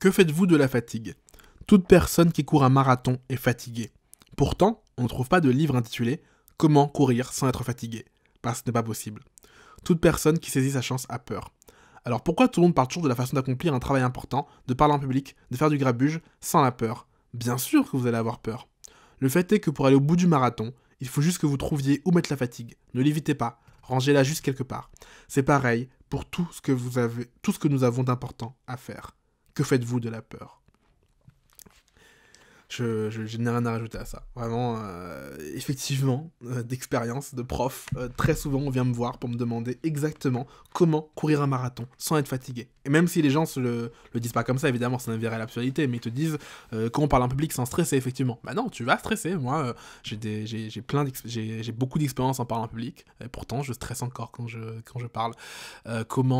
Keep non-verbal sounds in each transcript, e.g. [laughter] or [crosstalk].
Que faites-vous de la fatigue Toute personne qui court un marathon est fatiguée. Pourtant, on ne trouve pas de livre intitulé Comment courir sans être fatigué Parce bah, que ce n'est pas possible. Toute personne qui saisit sa chance a peur. Alors pourquoi tout le monde parle toujours de la façon d'accomplir un travail important, de parler en public, de faire du grabuge, sans la peur Bien sûr que vous allez avoir peur. Le fait est que pour aller au bout du marathon, il faut juste que vous trouviez où mettre la fatigue. Ne l'évitez pas, rangez-la juste quelque part. C'est pareil pour tout ce que vous avez, tout ce que nous avons d'important à faire. Que faites-vous de la peur je, n'ai rien à rajouter à ça. Vraiment, euh, effectivement, euh, d'expérience, de prof, euh, très souvent on vient me voir pour me demander exactement comment courir un marathon sans être fatigué. Et même si les gens ne le, disent pas comme ça, évidemment, ça ne à l'absurdité, mais ils te disent euh, quand on parle en public sans stresser, effectivement. Bah non, tu vas stresser. Moi, euh, j'ai plein beaucoup d'expérience en parlant en public, et pourtant, je stresse encore quand je, quand je parle. Euh, comment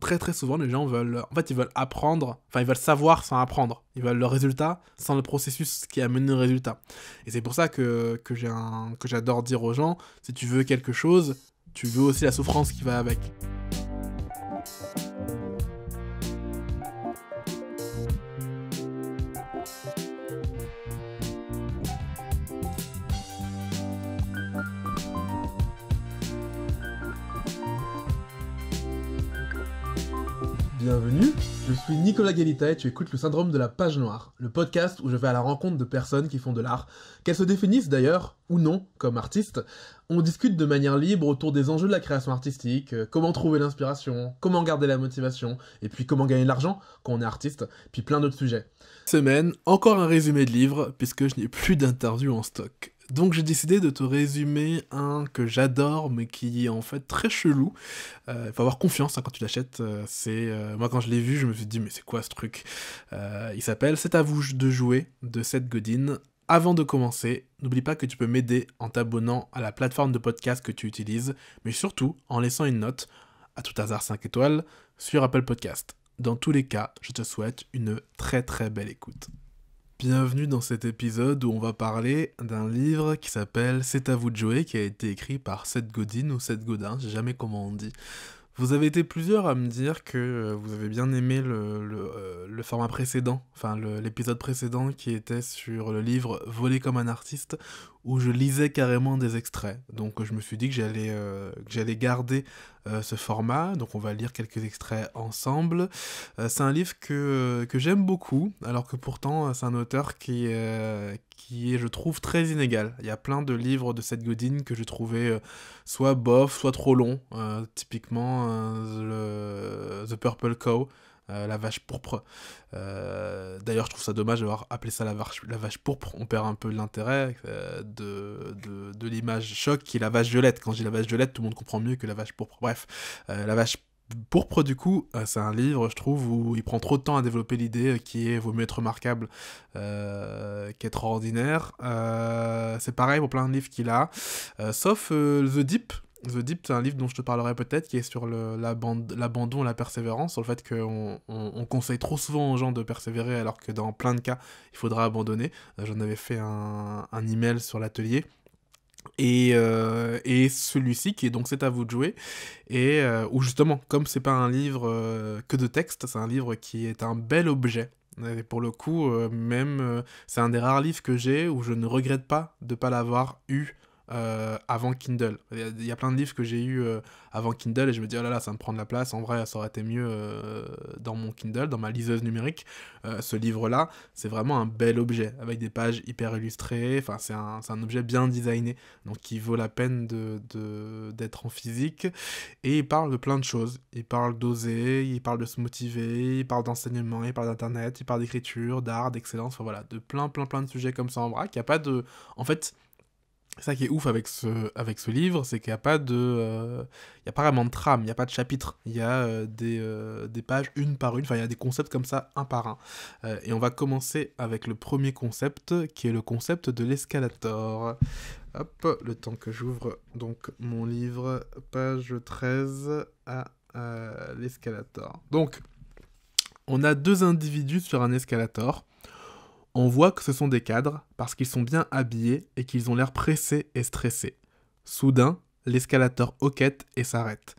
très très souvent les gens veulent, en fait, ils veulent apprendre, enfin, ils veulent savoir sans apprendre. Ils veulent le résultat sans le processus qui amène le résultat. Et c'est pour ça que, j'ai un, que j'adore dire aux gens, si tu veux quelque chose, tu veux aussi la souffrance qui va avec. Bienvenue, je suis Nicolas Galita et tu écoutes le syndrome de la page noire, le podcast où je vais à la rencontre de personnes qui font de l'art, qu'elles se définissent d'ailleurs ou non comme artistes. On discute de manière libre autour des enjeux de la création artistique, euh, comment trouver l'inspiration, comment garder la motivation, et puis comment gagner de l'argent quand on est artiste, puis plein d'autres sujets. Semaine, encore un résumé de livre, puisque je n'ai plus d'interview en stock. Donc j'ai décidé de te résumer un que j'adore mais qui est en fait très chelou. Il euh, faut avoir confiance hein, quand tu l'achètes. Euh, c'est euh, moi quand je l'ai vu, je me suis dit mais c'est quoi ce truc Il s'appelle C'est à vous de jouer de cette Godin. Avant de commencer, n'oublie pas que tu peux m'aider en t'abonnant à la plateforme de podcast que tu utilises, mais surtout en laissant une note, à tout hasard 5 étoiles, sur Apple Podcast. Dans tous les cas, je te souhaite une très très belle écoute. Bienvenue dans cet épisode où on va parler d'un livre qui s'appelle C'est à vous de jouer, qui a été écrit par Seth Godin ou Seth Godin, je sais jamais comment on dit. Vous avez été plusieurs à me dire que euh, vous avez bien aimé le, euh, format précédent, enfin l'épisode précédent qui était sur le livre Voler comme un artiste, où je lisais carrément des extraits. Donc je me suis dit que j'allais euh, j'allais garder ce format, donc on va lire quelques extraits ensemble. c'est un livre que, que j'aime beaucoup, alors que pourtant c'est un auteur qui, qui est, je trouve, très inégal. Il y a plein de livres de cette Godin que j'ai trouvé euh, soit bof, soit trop long. Euh, typiquement, euh, The Purple Cow. la vache pourpre. D'ailleurs, je trouve ça dommage d'avoir appelé ça la vache, la vache pourpre. On perd un peu l'intérêt de, de, l'image choc qui est la vache violette. Quand je dis la vache violette, tout le monde comprend mieux que la vache pourpre. Bref, la vache Pourpre, du coup, euh, c'est un livre, je trouve, où il prend trop de temps à développer l'idée euh, qui est vos mieux remarquables, remarquable euh, qu'être ordinaire. c'est pareil pour plein de livres qu'il a, sauf The Deep. The Deep, c'est un livre dont je te parlerai peut-être, qui est sur l'abandon et la persévérance, sur le fait qu'on on, conseille trop souvent aux gens de persévérer alors que dans plein de cas, il faudra abandonner. J'en avais fait un email sur l'atelier. Euh, et, celui-ci qui est donc c'est à vous de jouer et euh, où justement comme c'est pas un livre euh, que de texte c'est un livre qui est un bel objet et pour le coup même c'est un des rares livres que j'ai où je ne regrette pas de pas l'avoir eu euh, avant Kindle. Il y, a plein de livres que j'ai eu euh, avant Kindle et je me dis, oh là là, ça me prend de la place. En vrai, ça aurait été mieux euh, dans mon Kindle, dans ma liseuse numérique. ce livre-là, c'est vraiment un bel objet avec des pages hyper illustrées. Enfin, c'est un, un, objet bien designé, donc qui vaut la peine d'être de, d'être en physique. Et il parle de plein de choses. Il parle d'oser, il parle de se motiver, il parle d'enseignement, il parle d'internet, il parle d'écriture, d'art, d'excellence. Enfin voilà, de plein, plein, plein de sujets comme ça en vrai, Il n'y a pas de. En fait, ça qui est ouf avec ce, avec ce livre, c'est qu'il n'y a pas de. Euh, il y a pas vraiment de trame, il n'y a pas de chapitre. Il y a euh, des, euh, des, pages une par une, enfin il y a des concepts comme ça un par un. et on va commencer avec le premier concept qui est le concept de l'escalator. Hop, le temps que j'ouvre donc mon livre, page 13 à l'escalator. Donc, on a deux individus sur un escalator on voit que ce sont des cadres parce qu'ils sont bien habillés et qu'ils ont l'air pressés et stressés. Soudain, l'escalator hoquette et s'arrête.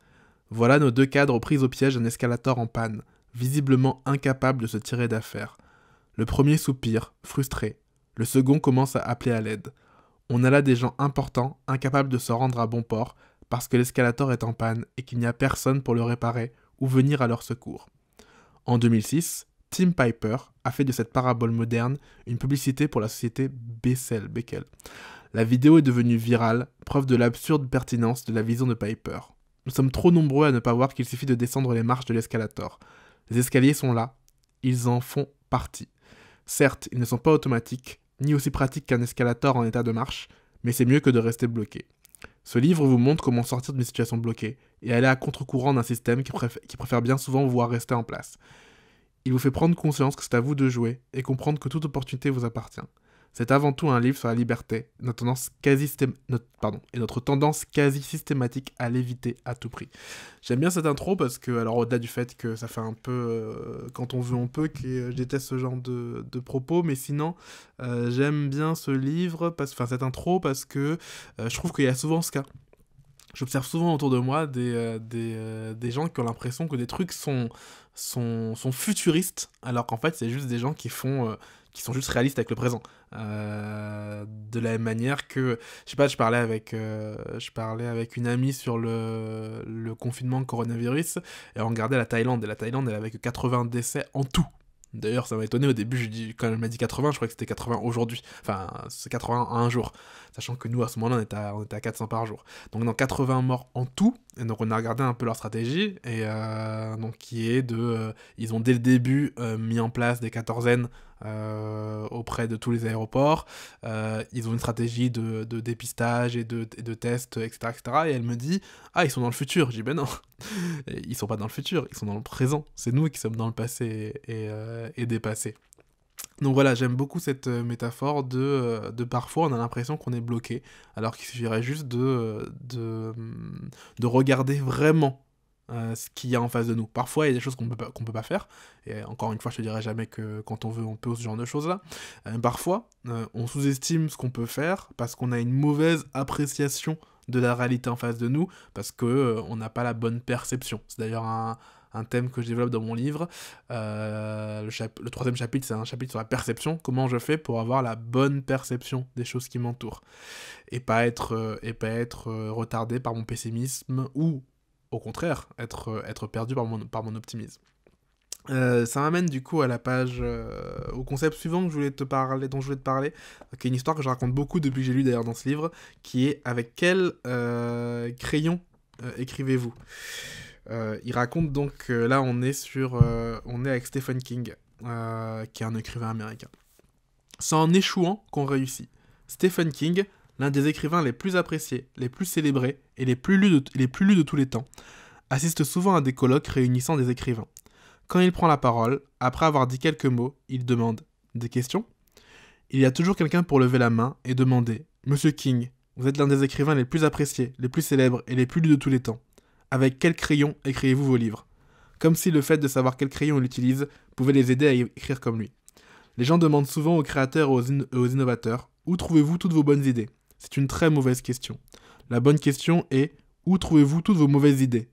Voilà nos deux cadres pris au piège d'un escalator en panne, visiblement incapable de se tirer d'affaire. Le premier soupire, frustré. Le second commence à appeler à l'aide. On a là des gens importants, incapables de se rendre à bon port, parce que l'escalator est en panne et qu'il n'y a personne pour le réparer ou venir à leur secours. En 2006, Tim Piper a fait de cette parabole moderne une publicité pour la société Bessel. Beckel. La vidéo est devenue virale, preuve de l'absurde pertinence de la vision de Piper. Nous sommes trop nombreux à ne pas voir qu'il suffit de descendre les marches de l'escalator. Les escaliers sont là, ils en font partie. Certes, ils ne sont pas automatiques, ni aussi pratiques qu'un escalator en état de marche, mais c'est mieux que de rester bloqué. Ce livre vous montre comment sortir d'une situation bloquée et aller à contre-courant d'un système qui, préfère bien souvent vous voir rester en place. Il vous fait prendre conscience que c'est à vous de jouer et comprendre que toute opportunité vous appartient. C'est avant tout un livre sur la liberté, notre tendance quasi notre... Pardon. et notre tendance quasi systématique à l'éviter à tout prix. J'aime bien cette intro parce que, alors au-delà du fait que ça fait un peu euh, quand on veut on peut, que euh, je déteste ce genre de, propos, mais sinon euh, j'aime bien ce livre, parce... enfin cette intro parce que je trouve qu'il y a souvent ce cas. J'observe souvent autour de moi des, euh, des, euh, des gens qui ont l'impression que des trucs sont, sont, sont futuristes, alors qu'en fait, c'est juste des gens qui font. Euh, qui sont juste réalistes avec le présent. de la même manière que, je sais pas, je parlais avec, je parlais avec une amie sur le, le confinement coronavirus et on regardait la Thaïlande. Et la Thaïlande, elle avait 80 décès en tout. D'ailleurs, ça m'a étonné au début, je dis, quand elle m'a dit 80, je crois que c'était 80 aujourd'hui. Enfin, c'est 80 à un jour sachant que nous, à ce moment-là, on, était à, 400 par jour. Donc, dans 80 morts en tout, et donc on a regardé un peu leur stratégie, et euh, donc qui est de... Euh, ils ont dès le début euh, mis en place des quatorzaines auprès de tous les aéroports, ils ont une stratégie de, dépistage et de, de tests, etc., etc. Et elle me dit, ah, ils sont dans le futur. J'ai dit, ben non, [laughs] ils sont pas dans le futur, ils sont dans le présent. C'est nous qui sommes dans le passé et, et, et dépassés. Donc voilà, j'aime beaucoup cette euh, métaphore de, euh, de parfois on a l'impression qu'on est bloqué, alors qu'il suffirait juste de, euh, hum, de, regarder vraiment ce qu'il y a en face de nous. Parfois, il y a des choses qu'on peut, peut pas faire, et encore une fois, je te dirai jamais que quand on veut, on peut ce genre de choses-là. parfois, on sous-estime ce qu'on peut faire parce qu'on a une mauvaise appréciation de la réalité en face de nous, parce qu'on on n'a pas la bonne perception. C'est d'ailleurs un un thème que je développe dans mon livre. Euh, le, troisième chapitre, c'est un chapitre sur la perception. Comment je fais pour avoir la bonne perception des choses qui m'entourent et pas être, euh, et pas être euh, retardé par mon pessimisme ou au contraire être, être perdu par mon, par mon optimisme. ça m'amène du coup à la page, au concept suivant que je voulais te parler, dont je voulais te parler, qui est une histoire que je raconte beaucoup depuis que j'ai lu d'ailleurs dans ce livre, qui est avec quel crayon écrivez-vous euh, il raconte donc là, on est, sur, euh, on est avec Stephen King, euh, qui est un écrivain américain. C'est en échouant qu'on réussit. Stephen King, l'un des écrivains les plus appréciés, les plus célébrés et les plus lus de tous les temps, assiste souvent à des colloques réunissant des écrivains. Quand il prend la parole, après avoir dit quelques mots, il demande Des questions Il y a toujours quelqu'un pour lever la main et demander Monsieur King, vous êtes l'un des écrivains les plus appréciés, les plus célèbres et les plus lus de tous les temps. Avec quel crayon écrivez-vous vos livres Comme si le fait de savoir quel crayon il utilise pouvait les aider à écrire comme lui. Les gens demandent souvent aux créateurs et aux, aux innovateurs Où trouvez-vous toutes vos bonnes idées C'est une très mauvaise question. La bonne question est Où trouvez-vous toutes vos mauvaises idées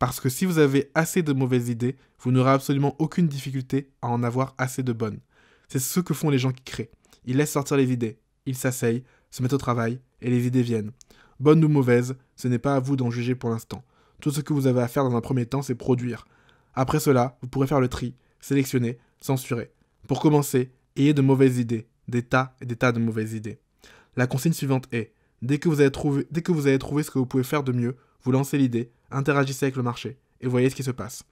parce que si vous avez assez de mauvaises idées, vous n'aurez absolument aucune difficulté à en avoir assez de bonnes. C'est ce que font les gens qui créent. Ils laissent sortir les idées, ils s'asseyent, se mettent au travail, et les idées viennent bonne ou mauvaise, ce n'est pas à vous d'en juger pour l'instant. Tout ce que vous avez à faire dans un premier temps, c'est produire. Après cela, vous pourrez faire le tri, sélectionner, censurer. Pour commencer, ayez de mauvaises idées, des tas et des tas de mauvaises idées. La consigne suivante est dès que vous avez trouvé, dès que vous avez trouvé ce que vous pouvez faire de mieux, vous lancez l'idée, interagissez avec le marché et voyez ce qui se passe.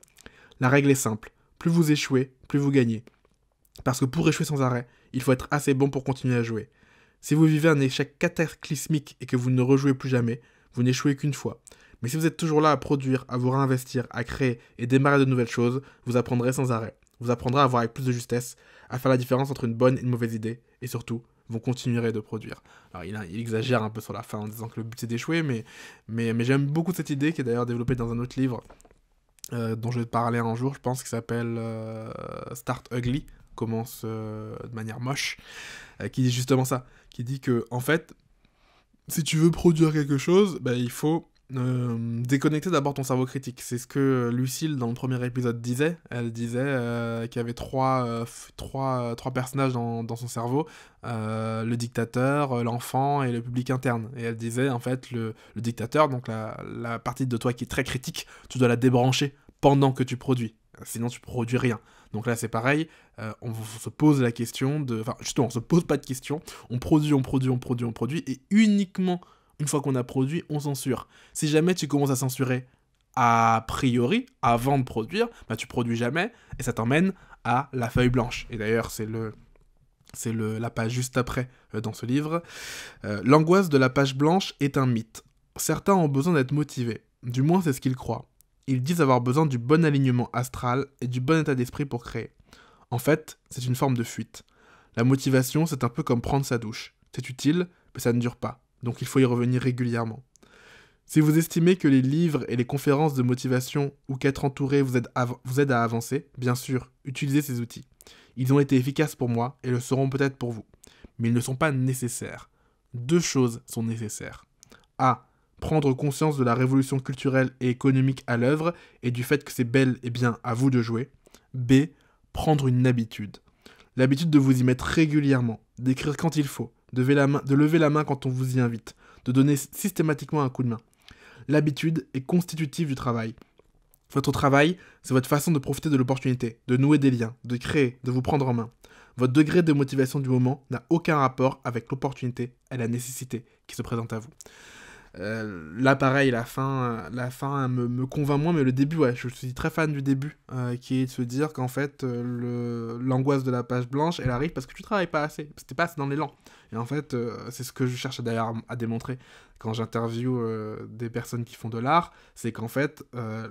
La règle est simple plus vous échouez, plus vous gagnez. Parce que pour échouer sans arrêt, il faut être assez bon pour continuer à jouer. Si vous vivez un échec cataclysmique et que vous ne rejouez plus jamais, vous n'échouez qu'une fois. Mais si vous êtes toujours là à produire, à vous réinvestir, à créer et démarrer de nouvelles choses, vous apprendrez sans arrêt. Vous apprendrez à voir avec plus de justesse, à faire la différence entre une bonne et une mauvaise idée, et surtout, vous continuerez de produire. Alors il, exagère un peu sur la fin en disant que le but c'est d'échouer, mais, mais, j'aime beaucoup cette idée qui est d'ailleurs développée dans un autre livre euh, dont je vais parler un jour, je pense, qui s'appelle euh, Start Ugly, commence euh, de manière moche, euh, qui dit justement ça, qui dit que en fait, si tu veux produire quelque chose, bah, il faut euh, déconnecter d'abord ton cerveau critique. C'est ce que Lucille, dans le premier épisode, disait. Elle disait qu'il y avait trois, trois, trois personnages dans, son cerveau le dictateur, l'enfant et le public interne. Et elle disait, en fait, le, dictateur, donc la, la partie de toi qui est très critique, tu dois la débrancher pendant que tu produis. Sinon, tu produis rien. Donc là, c'est pareil, euh, on, se pose la question de. Enfin, justement, on se pose pas de questions, On produit, on produit, on produit, on produit, et uniquement une fois qu'on a produit, on censure. Si jamais tu commences à censurer a priori, avant de produire, bah, tu produis jamais, et ça t'emmène à la feuille blanche. Et d'ailleurs, c'est le. C'est la page juste après euh, dans ce livre. Euh, l'angoisse de la page blanche est un mythe. Certains ont besoin d'être motivés, du moins c'est ce qu'ils croient ils disent avoir besoin du bon alignement astral et du bon état d'esprit pour créer. En fait, c'est une forme de fuite. La motivation, c'est un peu comme prendre sa douche. C'est utile, mais ça ne dure pas, donc il faut y revenir régulièrement. Si vous estimez que les livres et les conférences de motivation ou qu'être entouré vous aide, à avancer, bien sûr, utilisez ces outils. Ils ont été efficaces pour moi et le seront peut-être pour vous. Mais ils ne sont pas nécessaires. Deux choses sont nécessaires. A prendre conscience de la révolution culturelle et économique à l'œuvre et du fait que c'est bel et bien à vous de jouer. B. Prendre une habitude. L'habitude de vous y mettre régulièrement, d'écrire quand il faut, de lever, la main, de lever la main quand on vous y invite, de donner systématiquement un coup de main. L'habitude est constitutive du travail. Votre travail, c'est votre façon de profiter de l'opportunité, de nouer des liens, de créer, de vous prendre en main. Votre degré de motivation du moment n'a aucun rapport avec l'opportunité et la nécessité qui se présente à vous. Euh, là, pareil, la fin, la fin me, convainc moins, mais le début, ouais, je suis très fan du début, euh, qui est de se dire qu'en fait, euh, l'angoisse de la page blanche, elle arrive parce que tu travailles pas assez, c'était pas assez dans l'élan. Et en fait, euh, c'est ce que je cherche d'ailleurs à démontrer quand j'interviewe euh, des personnes qui font de l'art, c'est qu'en fait, euh,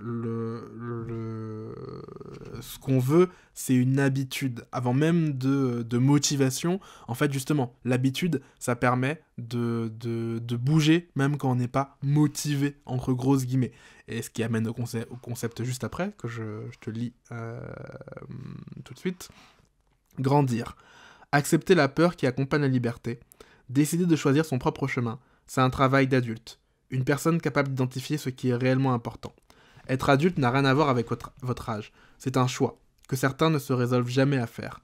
ce qu'on veut, c'est une habitude. Avant même de, motivation, en fait, justement, l'habitude, ça permet de, bouger, même quand on n'est pas motivé, entre grosses guillemets. Et ce qui amène au, concept juste après, que je, te lis tout de suite, grandir accepter la peur qui accompagne la liberté, décider de choisir son propre chemin, c'est un travail d'adulte, une personne capable d'identifier ce qui est réellement important. Être adulte n'a rien à voir avec votre âge, c'est un choix, que certains ne se résolvent jamais à faire.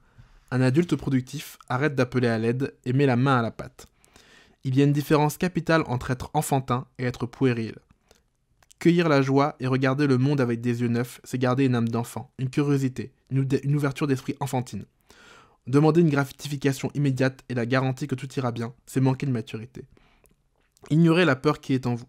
Un adulte productif arrête d'appeler à l'aide et met la main à la pâte. Il y a une différence capitale entre être enfantin et être puéril. Cueillir la joie et regarder le monde avec des yeux neufs, c'est garder une âme d'enfant, une curiosité, une ouverture d'esprit enfantine. Demander une gratification immédiate et la garantie que tout ira bien, c'est manquer de maturité. Ignorez la peur qui est en vous.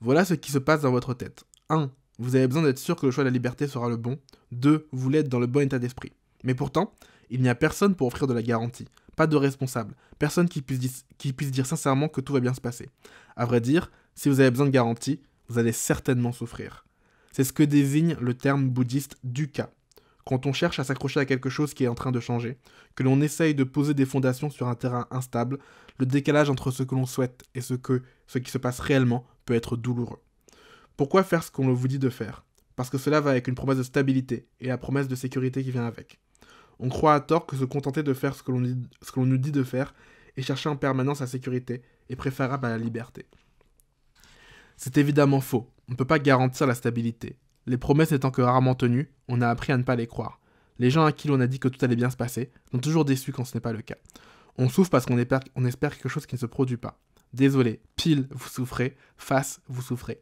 Voilà ce qui se passe dans votre tête. 1. Vous avez besoin d'être sûr que le choix de la liberté sera le bon. 2. Vous être dans le bon état d'esprit. Mais pourtant, il n'y a personne pour offrir de la garantie, pas de responsable, personne qui puisse, dire sincèrement que tout va bien se passer. À vrai dire, si vous avez besoin de garantie, vous allez certainement souffrir. C'est ce que désigne le terme bouddhiste du « ka » quand on cherche à s'accrocher à quelque chose qui est en train de changer, que l'on essaye de poser des fondations sur un terrain instable, le décalage entre ce que l'on souhaite et ce, que, ce qui se passe réellement peut être douloureux. Pourquoi faire ce qu'on vous dit de faire Parce que cela va avec une promesse de stabilité et la promesse de sécurité qui vient avec. On croit à tort que se contenter de faire ce que l'on nous dit de faire et chercher en permanence la sécurité est préférable à la liberté. C'est évidemment faux, on ne peut pas garantir la stabilité, les promesses étant que rarement tenues, on a appris à ne pas les croire. Les gens à qui l'on a dit que tout allait bien se passer sont toujours déçus quand ce n'est pas le cas. On souffre parce qu'on espère, espère quelque chose qui ne se produit pas. Désolé, pile, vous souffrez, face, vous souffrez.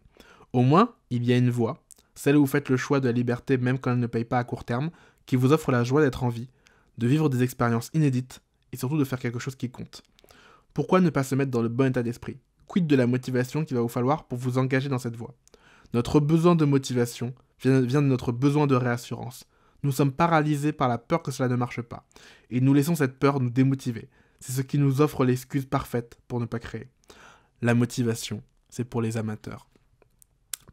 Au moins, il y a une voie, celle où vous faites le choix de la liberté même quand elle ne paye pas à court terme, qui vous offre la joie d'être en vie, de vivre des expériences inédites, et surtout de faire quelque chose qui compte. Pourquoi ne pas se mettre dans le bon état d'esprit Quid de la motivation qu'il va vous falloir pour vous engager dans cette voie notre besoin de motivation vient, de notre besoin de réassurance. Nous sommes paralysés par la peur que cela ne marche pas, et nous laissons cette peur nous démotiver. C'est ce qui nous offre l'excuse parfaite pour ne pas créer. La motivation, c'est pour les amateurs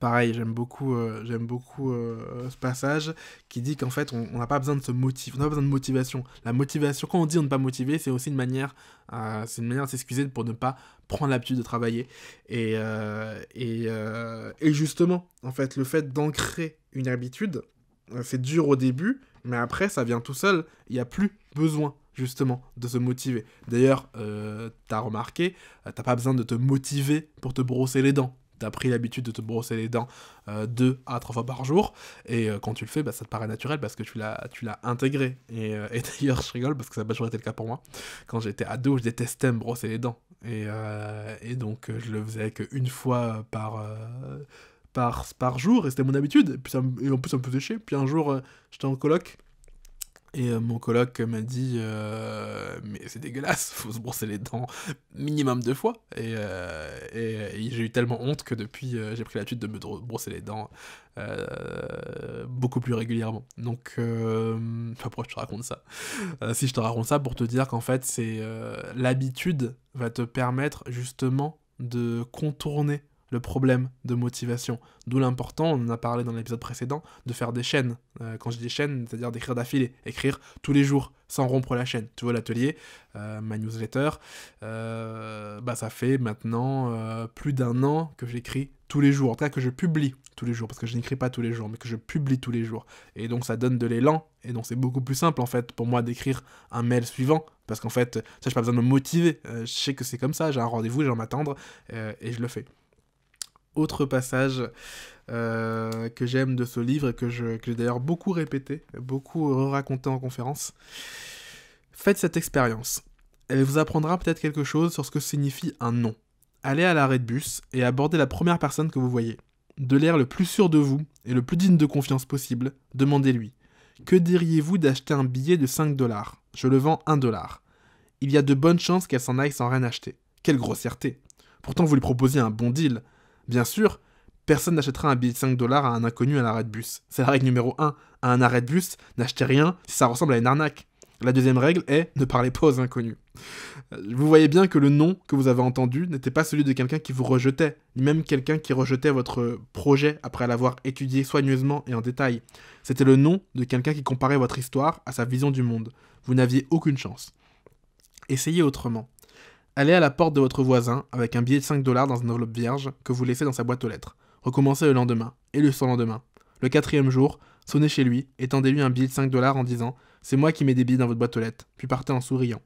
pareil, j'aime beaucoup, euh, j'aime beaucoup euh, ce passage qui dit qu'en fait, on n'a pas besoin de se motiver, on n'a pas besoin de motivation. La motivation, quand on dit on n'est pas motiver, c'est aussi une manière, euh, c'est une manière de s'excuser pour ne pas prendre l'habitude de travailler. Et, et, et, justement, en fait, le fait d'ancrer une habitude, c'est dur au début, mais après, ça vient tout seul. Il n'y a plus besoin justement de se motiver. D'ailleurs, tu as remarqué, tu t'as pas besoin de te motiver pour te brosser les dents t'as pris l'habitude de te brosser les dents euh, deux à trois fois par jour, et euh, quand tu le fais, bah, ça te paraît naturel parce que tu l'as, intégré. Euh, [laughs] et, d'ailleurs, je rigole parce que ça n'a pas toujours été le cas pour moi. Quand j'étais ado, je détestais me brosser les dents, et, donc je le faisais qu'une fois par, par, par jour, et c'était mon habitude, et, et en plus ça me faisait chier. Puis un jour, j'étais en coloc, et euh, mon coloc m'a dit euh, Mais c'est dégueulasse, [laughs] faut se brosser les dents minimum deux fois. Et, euh, j'ai eu tellement honte que depuis, j'ai pris l'habitude de me brosser les dents beaucoup plus régulièrement. Donc, enfin, pourquoi je te raconte ça Si je te raconte ça pour te dire qu'en fait, c'est l'habitude va te permettre justement de contourner le problème de motivation. D'où l'important, on en a parlé dans l'épisode précédent, de faire des chaînes. Euh, quand je dis chaînes, c'est-à-dire d'écrire d'affilée, écrire tous les jours sans rompre la chaîne. Tu vois l'atelier, euh, ma newsletter, euh, bah ça fait maintenant plus d'un an que j'écris tous les jours, en tout cas que je publie tous les jours, parce que je n'écris pas tous les jours, mais que je publie tous les jours. Et donc ça donne de l'élan, et donc c'est beaucoup plus simple en fait pour moi d'écrire un mail suivant, parce qu'en fait, ça j'ai pas besoin de me motiver, je sais que c'est comme ça, j'ai un rendez-vous, j'ai à m'attendre, et je le fais autre passage euh, que j'aime de ce livre et que, j'ai d'ailleurs beaucoup répété, beaucoup raconté en conférence. Faites cette expérience. Elle vous apprendra peut-être quelque chose sur ce que signifie un nom. Allez à l'arrêt de bus et abordez la première personne que vous voyez. De l'air le plus sûr de vous et le plus digne de confiance possible, demandez-lui Que diriez-vous d'acheter un billet de 5 dollars Je le vends 1 dollar. Il y a de bonnes chances qu'elle s'en aille sans rien acheter. Quelle grossièreté Pourtant, vous lui proposez un bon deal. Bien sûr, personne n'achètera un billet de 5 dollars à un inconnu à l'arrêt de bus. C'est la règle numéro 1. À un arrêt de bus, n'achetez rien si ça ressemble à une arnaque. La deuxième règle est ne parlez pas aux inconnus. Euh, vous voyez bien que le nom que vous avez entendu n'était pas celui de quelqu'un qui vous rejetait, ni même quelqu'un qui rejetait votre projet après l'avoir étudié soigneusement et en détail. C'était le nom de quelqu'un qui comparait votre histoire à sa vision du monde. Vous n'aviez aucune chance. Essayez autrement. Allez à la porte de votre voisin avec un billet de 5 dollars dans une enveloppe vierge que vous laissez dans sa boîte aux lettres. Recommencez le lendemain et le surlendemain. Le quatrième jour, sonnez chez lui et tendez-lui un billet de 5 dollars en disant C'est moi qui mets des billets dans votre boîte aux lettres, puis partez en souriant.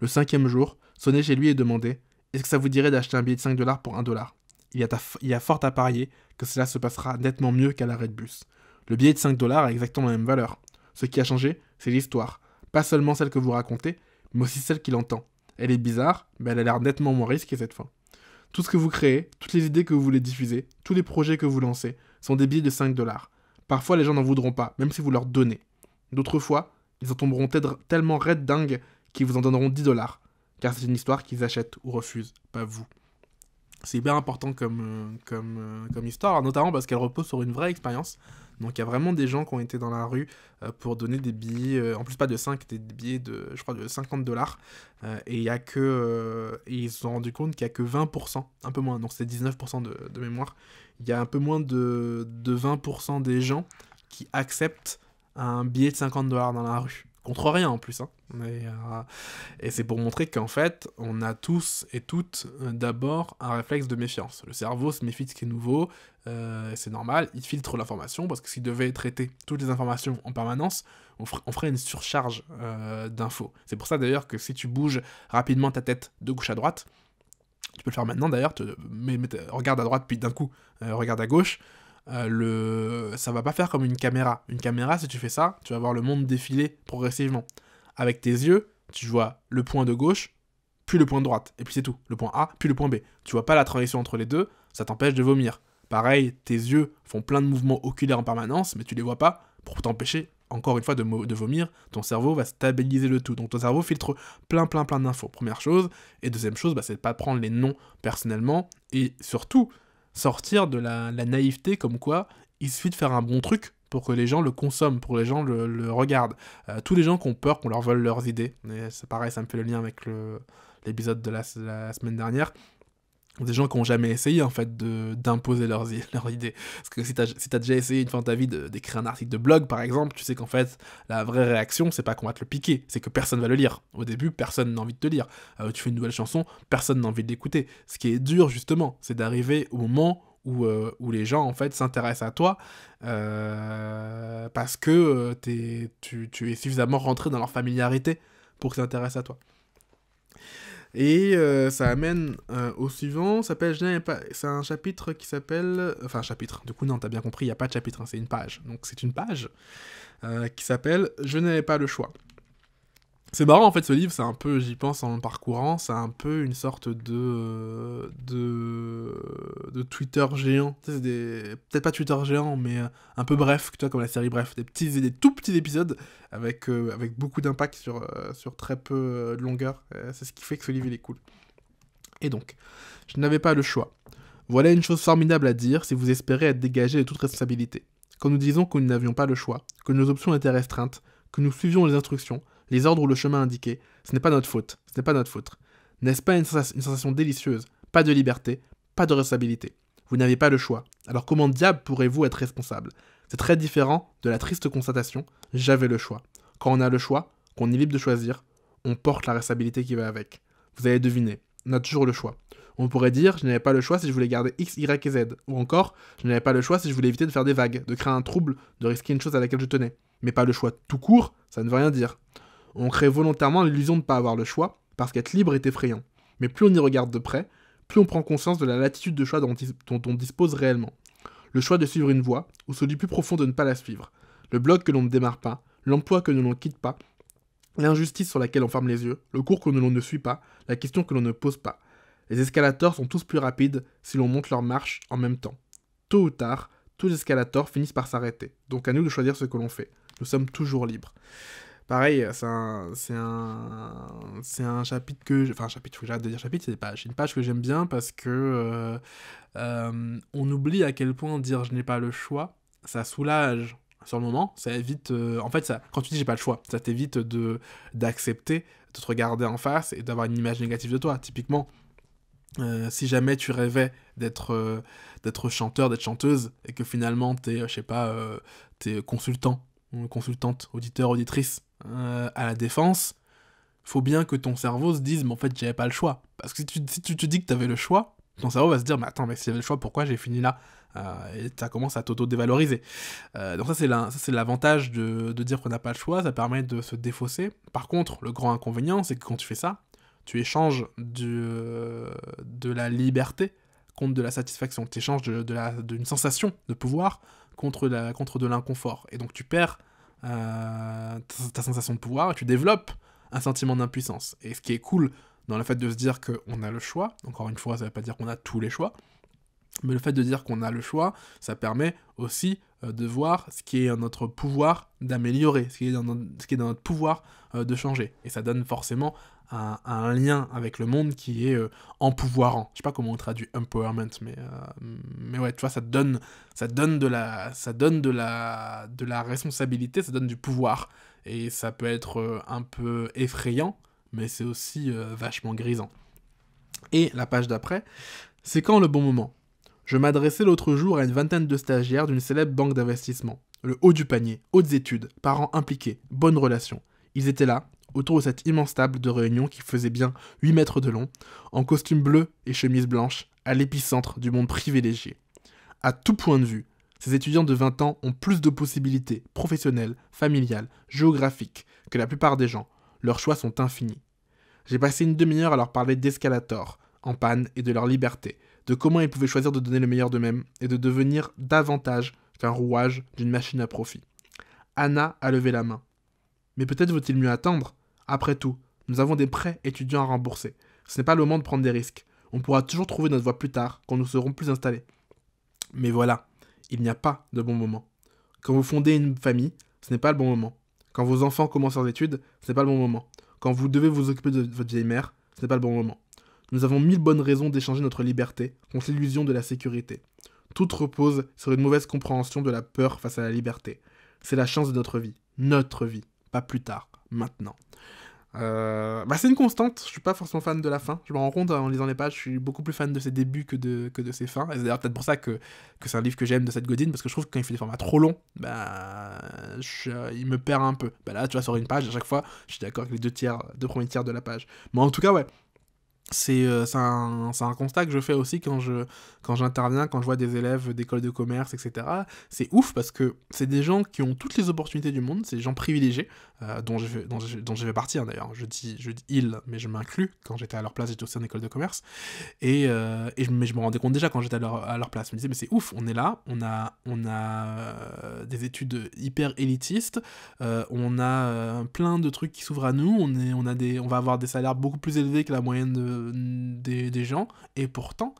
Le cinquième jour, sonnez chez lui et demandez Est-ce que ça vous dirait d'acheter un billet de 5 dollars pour 1 dollar il, il y a fort à parier que cela se passera nettement mieux qu'à l'arrêt de bus. Le billet de 5 dollars a exactement la même valeur. Ce qui a changé, c'est l'histoire. Pas seulement celle que vous racontez, mais aussi celle qu'il entend. Elle est bizarre, mais elle a l'air nettement moins risquée cette fois. Tout ce que vous créez, toutes les idées que vous voulez diffuser, tous les projets que vous lancez, sont des billets de 5 dollars. Parfois, les gens n'en voudront pas, même si vous leur donnez. D'autres fois, ils en tomberont tellement raide dingue qu'ils vous en donneront 10 dollars, car c'est une histoire qu'ils achètent ou refusent, pas vous. C'est hyper important comme, euh, comme, euh, comme histoire, notamment parce qu'elle repose sur une vraie expérience donc il y a vraiment des gens qui ont été dans la rue euh, pour donner des billets, euh, en plus pas de 5, des billets de, je crois, de 50 dollars. Euh, et il y a que, ils se sont rendus compte qu'il n'y a que 20%, un peu moins, donc c'est 19% de, de, mémoire. Il y a un peu moins de, de 20% des gens qui acceptent un billet de 50 dollars dans la rue contre rien en plus. Hein. Et, euh, et c'est pour montrer qu'en fait, on a tous et toutes euh, d'abord un réflexe de méfiance. Le cerveau se méfie de ce qui est nouveau, euh, c'est normal, il filtre l'information, parce que s'il devait traiter toutes les informations en permanence, on, ferait une surcharge d'infos. C'est pour ça d'ailleurs que si tu bouges rapidement ta tête de gauche à droite, tu peux le faire maintenant d'ailleurs, regarde à droite puis d'un coup regarde à gauche, euh, le... ça va pas faire comme une caméra. Une caméra, si tu fais ça, tu vas voir le monde défiler progressivement. Avec tes yeux, tu vois le point de gauche, puis le point de droite, et puis c'est tout. Le point A, puis le point B. Tu vois pas la transition entre les deux, ça t'empêche de vomir. Pareil, tes yeux font plein de mouvements oculaires en permanence, mais tu les vois pas pour t'empêcher, encore une fois, de, vomir. Ton cerveau va stabiliser le tout. Donc ton cerveau filtre plein, plein, plein d'infos. Première chose. Et deuxième chose, bah, c'est de pas prendre les noms personnellement. Et surtout, sortir de la, naïveté comme quoi il suffit de faire un bon truc pour que les gens le consomment, pour que les gens le, regardent. Euh, tous les gens qui ont peur qu'on leur vole leurs idées, et c'est pareil, ça me fait le lien avec l'épisode de la, semaine dernière, des gens qui n'ont jamais essayé en fait d'imposer leurs, [laughs] leur idées. Parce que si tu as déjà essayé une fois dans ta vie d'écrire un article de blog par exemple, tu sais qu'en fait la vraie réaction c'est pas qu'on va te le piquer, c'est que personne va le lire. Au début personne n'a envie de te lire. Euh, tu fais une nouvelle chanson, personne n'a envie de l'écouter. Ce qui est dur justement, c'est d'arriver au moment où, euh, les gens en fait s'intéressent à toi euh, parce que tu, tu es suffisamment rentré dans leur familiarité pour qu'ils s'intéressent à toi. Et euh, ça amène euh, au suivant, ça s'appelle Je pas... c'est un chapitre qui s'appelle, enfin chapitre, du coup non, t'as bien compris, il n'y a pas de chapitre, hein, c'est une page, donc c'est une page euh, qui s'appelle Je n'avais pas le choix. C'est marrant en fait ce livre, c'est un peu, j'y pense en le parcourant, c'est un peu une sorte de de, de Twitter géant, peut-être pas Twitter géant, mais euh, un peu bref, tu vois, comme la série Bref, des petits, des tout petits épisodes avec euh, avec beaucoup d'impact sur euh, sur très peu de longueur. c'est ce qui fait que ce livre il est cool. Et donc, je n'avais pas le choix. Voilà une chose formidable à dire si vous espérez être dégagé de toute responsabilité. Quand nous disons que nous n'avions pas le choix, que nos options étaient restreintes, que nous suivions les instructions, les ordres ou le chemin indiqué. Ce n'est pas notre faute. Ce n'est pas notre faute. N'est-ce pas une, sensation délicieuse Pas de liberté, pas de responsabilité. Vous n'avez pas le choix. Alors comment diable pourrez-vous être responsable C'est très différent de la triste constatation j'avais le choix. Quand on a le choix, qu'on est libre de choisir, on porte la responsabilité qui va avec. Vous avez deviné, on a toujours le choix. On pourrait dire je n'avais pas le choix si je voulais garder X, Y et Z, ou encore je n'avais pas le choix si je voulais éviter de faire des vagues, de créer un trouble, de risquer une chose à laquelle je tenais. Mais pas le choix tout court, ça ne veut rien dire. On crée volontairement l'illusion de ne pas avoir le choix, parce qu'être libre est effrayant. Mais plus on y regarde de près, plus on prend conscience de la latitude de choix dont, on dispose réellement. Le choix de suivre une voie, ou celui plus profond de ne pas la suivre. Le bloc que l'on ne démarre pas, l'emploi que l'on ne quitte pas, l'injustice sur laquelle on ferme les yeux, le cours que l'on ne suit pas, la question que l'on ne pose pas. Les escalators sont tous plus rapides si l'on monte leur marche en même temps. Tôt ou tard, tous les escalators finissent par s'arrêter, donc à nous de choisir ce que l'on fait. Nous sommes toujours libres. Pareil, c'est un, un, chapitre que, enfin chapitre, j'arrête de dire chapitre, c'est une page, une page que j'aime bien parce que euh, euh, on oublie à quel point dire je n'ai pas le choix, ça soulage sur le moment, ça évite, euh, en fait, ça, quand tu dis j'ai pas le choix, ça t'évite de d'accepter, de te regarder en face et d'avoir une image négative de toi. Typiquement, si jamais tu rêvais d'être chanteur, d'être chanteuse, et que finalement t'es, je sais pas, t'es consultant, consultante, auditeur, auditrice, euh, à la défense, faut bien que ton cerveau se dise, mais en fait, j'avais pas le choix. Parce que si tu, te dis que t'avais le choix, ton cerveau va se dire, mais attends, mais si j'avais le choix, pourquoi j'ai fini là euh, Et ça commence à t'auto-dévaloriser. Euh, donc ça, c'est l'avantage de, dire qu'on n'a pas le choix, ça permet de se défausser. Par contre, le grand inconvénient, c'est que quand tu fais ça, tu échanges de la liberté contre de la satisfaction, tu échanges d'une de, sensation de pouvoir contre de l'inconfort. Et donc tu perds euh, ta sensation de pouvoir tu développes un sentiment d'impuissance. Et ce qui est cool dans le fait de se dire qu'on a le choix, encore une fois, ça ne veut pas dire qu'on a tous les choix, mais le fait de dire qu'on a le choix, ça permet aussi euh, de voir ce qui est dans notre pouvoir d'améliorer, ce, ce qui est dans notre pouvoir de changer. Et ça donne forcément un, un, lien avec le monde qui est en euh, empouvoirant. Je sais pas comment on traduit empowerment, mais, euh, mais ouais, tu vois, ça donne, ça donne, de, la, ça donne de, la, de la responsabilité, ça donne du pouvoir. Et ça peut être euh, un peu effrayant, mais c'est aussi vachement grisant. Et la page d'après, c'est quand le bon moment Je m'adressais l'autre jour à une vingtaine de stagiaires d'une célèbre banque d'investissement. Le haut du panier, hautes études, parents impliqués, bonnes relations. Ils étaient là, autour de cette immense table de réunion qui faisait bien 8 mètres de long, en costume bleu et chemise blanche, à l'épicentre du monde privilégié. À tout point de vue, ces étudiants de 20 ans ont plus de possibilités professionnelles, familiales, géographiques que la plupart des gens. Leurs choix sont infinis. J'ai passé une demi-heure à leur parler d'escalator, en panne et de leur liberté, de comment ils pouvaient choisir de donner le meilleur d'eux-mêmes et de devenir davantage qu'un rouage d'une machine à profit. Anna a levé la main. Mais peut-être vaut-il mieux attendre après tout, nous avons des prêts étudiants à rembourser. Ce n'est pas le moment de prendre des risques. On pourra toujours trouver notre voie plus tard, quand nous serons plus installés. Mais voilà, il n'y a pas de bon moment. Quand vous fondez une famille, ce n'est pas le bon moment. Quand vos enfants commencent leurs études, ce n'est pas le bon moment. Quand vous devez vous occuper de votre vieille mère, ce n'est pas le bon moment. Nous avons mille bonnes raisons d'échanger notre liberté contre l'illusion de la sécurité. Tout repose sur une mauvaise compréhension de la peur face à la liberté. C'est la chance de notre vie, notre vie, pas plus tard, maintenant. Euh, bah c'est une constante, je suis pas forcément fan de la fin, je me rends compte hein, en lisant les pages, je suis beaucoup plus fan de ses débuts que de, que de ses fins, et c'est d'ailleurs peut-être pour ça que, c'est un livre que j'aime de cette Godine, parce que je trouve que quand il fait des formats trop longs, bah, je, il me perd un peu. Bah là, tu vois, sur une page, à chaque fois, je suis d'accord avec les deux tiers, deux premiers tiers de la page. Mais en tout cas, ouais, euh, c'est un, un, constat que je fais aussi quand je quand j'interviens, quand je vois des élèves d'école de commerce, etc. C'est ouf parce que c'est des gens qui ont toutes les opportunités du monde, c'est des gens privilégiés, euh, dont, je, dont, dont je vais partir hein, d'ailleurs. Je dis, je dis ils, mais je m'inclus. Quand j'étais à leur place, j'étais aussi en école de commerce. Euh, et, je, mais je me rendais compte déjà quand j'étais à leur, à leur place. Je me disais, mais c'est ouf, on est là, on a, on a des études hyper élitistes, on a plein de trucs qui s'ouvrent à nous, on, est, on, a des, on va avoir des salaires beaucoup plus élevés que la moyenne de des, gens, et pourtant,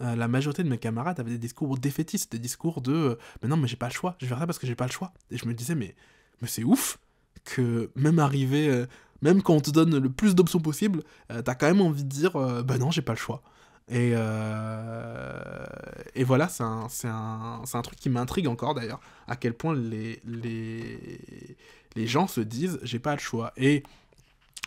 euh, la majorité de mes camarades avaient des discours défaitistes, des discours de euh, mais non, mais j'ai pas le choix, je verrai parce que j'ai pas le choix. Et je me disais, mais, mais c'est ouf que même arrivé, euh, même quand on te donne le plus d'options possible, t'as quand même envie de dire bah non, j'ai pas le choix. Et, et voilà, c'est un, un, un, truc qui m'intrigue encore d'ailleurs, à quel point les, les, gens se disent j'ai pas le choix. Et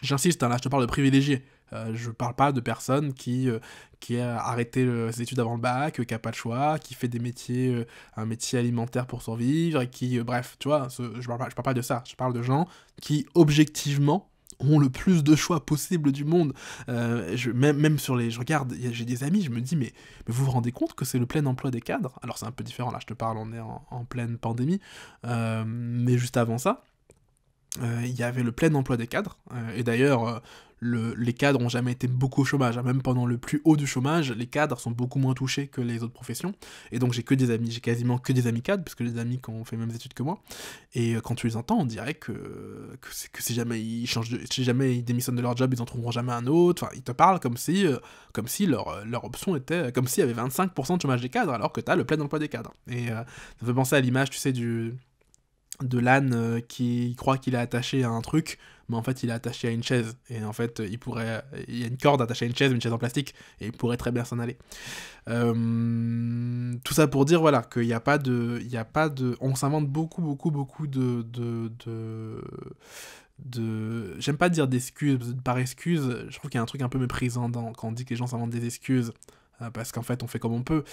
j'insiste, hein, là je te parle de privilégiés euh, je parle pas de personne qui, euh, qui a arrêté euh, ses études avant le bac, qui a pas de choix, qui fait des métiers, un métier alimentaire pour survivre, et qui, bref, tu vois, je, parle pas, je parle pas de ça. Je parle de gens qui, objectivement, ont le plus de choix possible du monde. je, même, même, sur les... Je regarde, j'ai des amis, je me dis, mais, vous vous rendez compte que c'est le plein emploi des cadres Alors c'est un peu différent, là je te parle, on est en, pleine pandémie. mais juste avant ça, il y avait le plein emploi des cadres. et d'ailleurs, les cadres n'ont jamais été beaucoup au chômage. Hein. Même pendant le plus haut du chômage, les cadres sont beaucoup moins touchés que les autres professions. Et donc j'ai que des amis, j'ai quasiment que des amis cadres, parce que les amis qui ont fait les mêmes études que moi. Et euh, quand tu les entends, on dirait que, que, que si jamais ils changent démissionnent de leur job, ils en trouveront jamais un autre. Enfin, ils te parlent comme si, euh, comme si leur, euh, leur option était, comme s'il y avait 25% de chômage des cadres, alors que tu as le plein emploi des cadres. Et ça fait penser à l'image, tu sais, du de l'âne euh, qui croit qu'il est attaché à un truc, mais en fait il est attaché à une chaise. Et en fait il pourrait, il y a une corde attachée à une chaise, une chaise en plastique, et il pourrait très bien s'en aller. Euh, tout ça pour dire voilà qu'il n'y a pas de, il a pas de, on s'invente beaucoup beaucoup beaucoup de, de, de j'aime pas dire d'excuses par excuse je trouve qu'il y a un truc un peu méprisant quand on dit que les gens s'inventent des excuses euh, parce qu'en fait on fait comme on peut.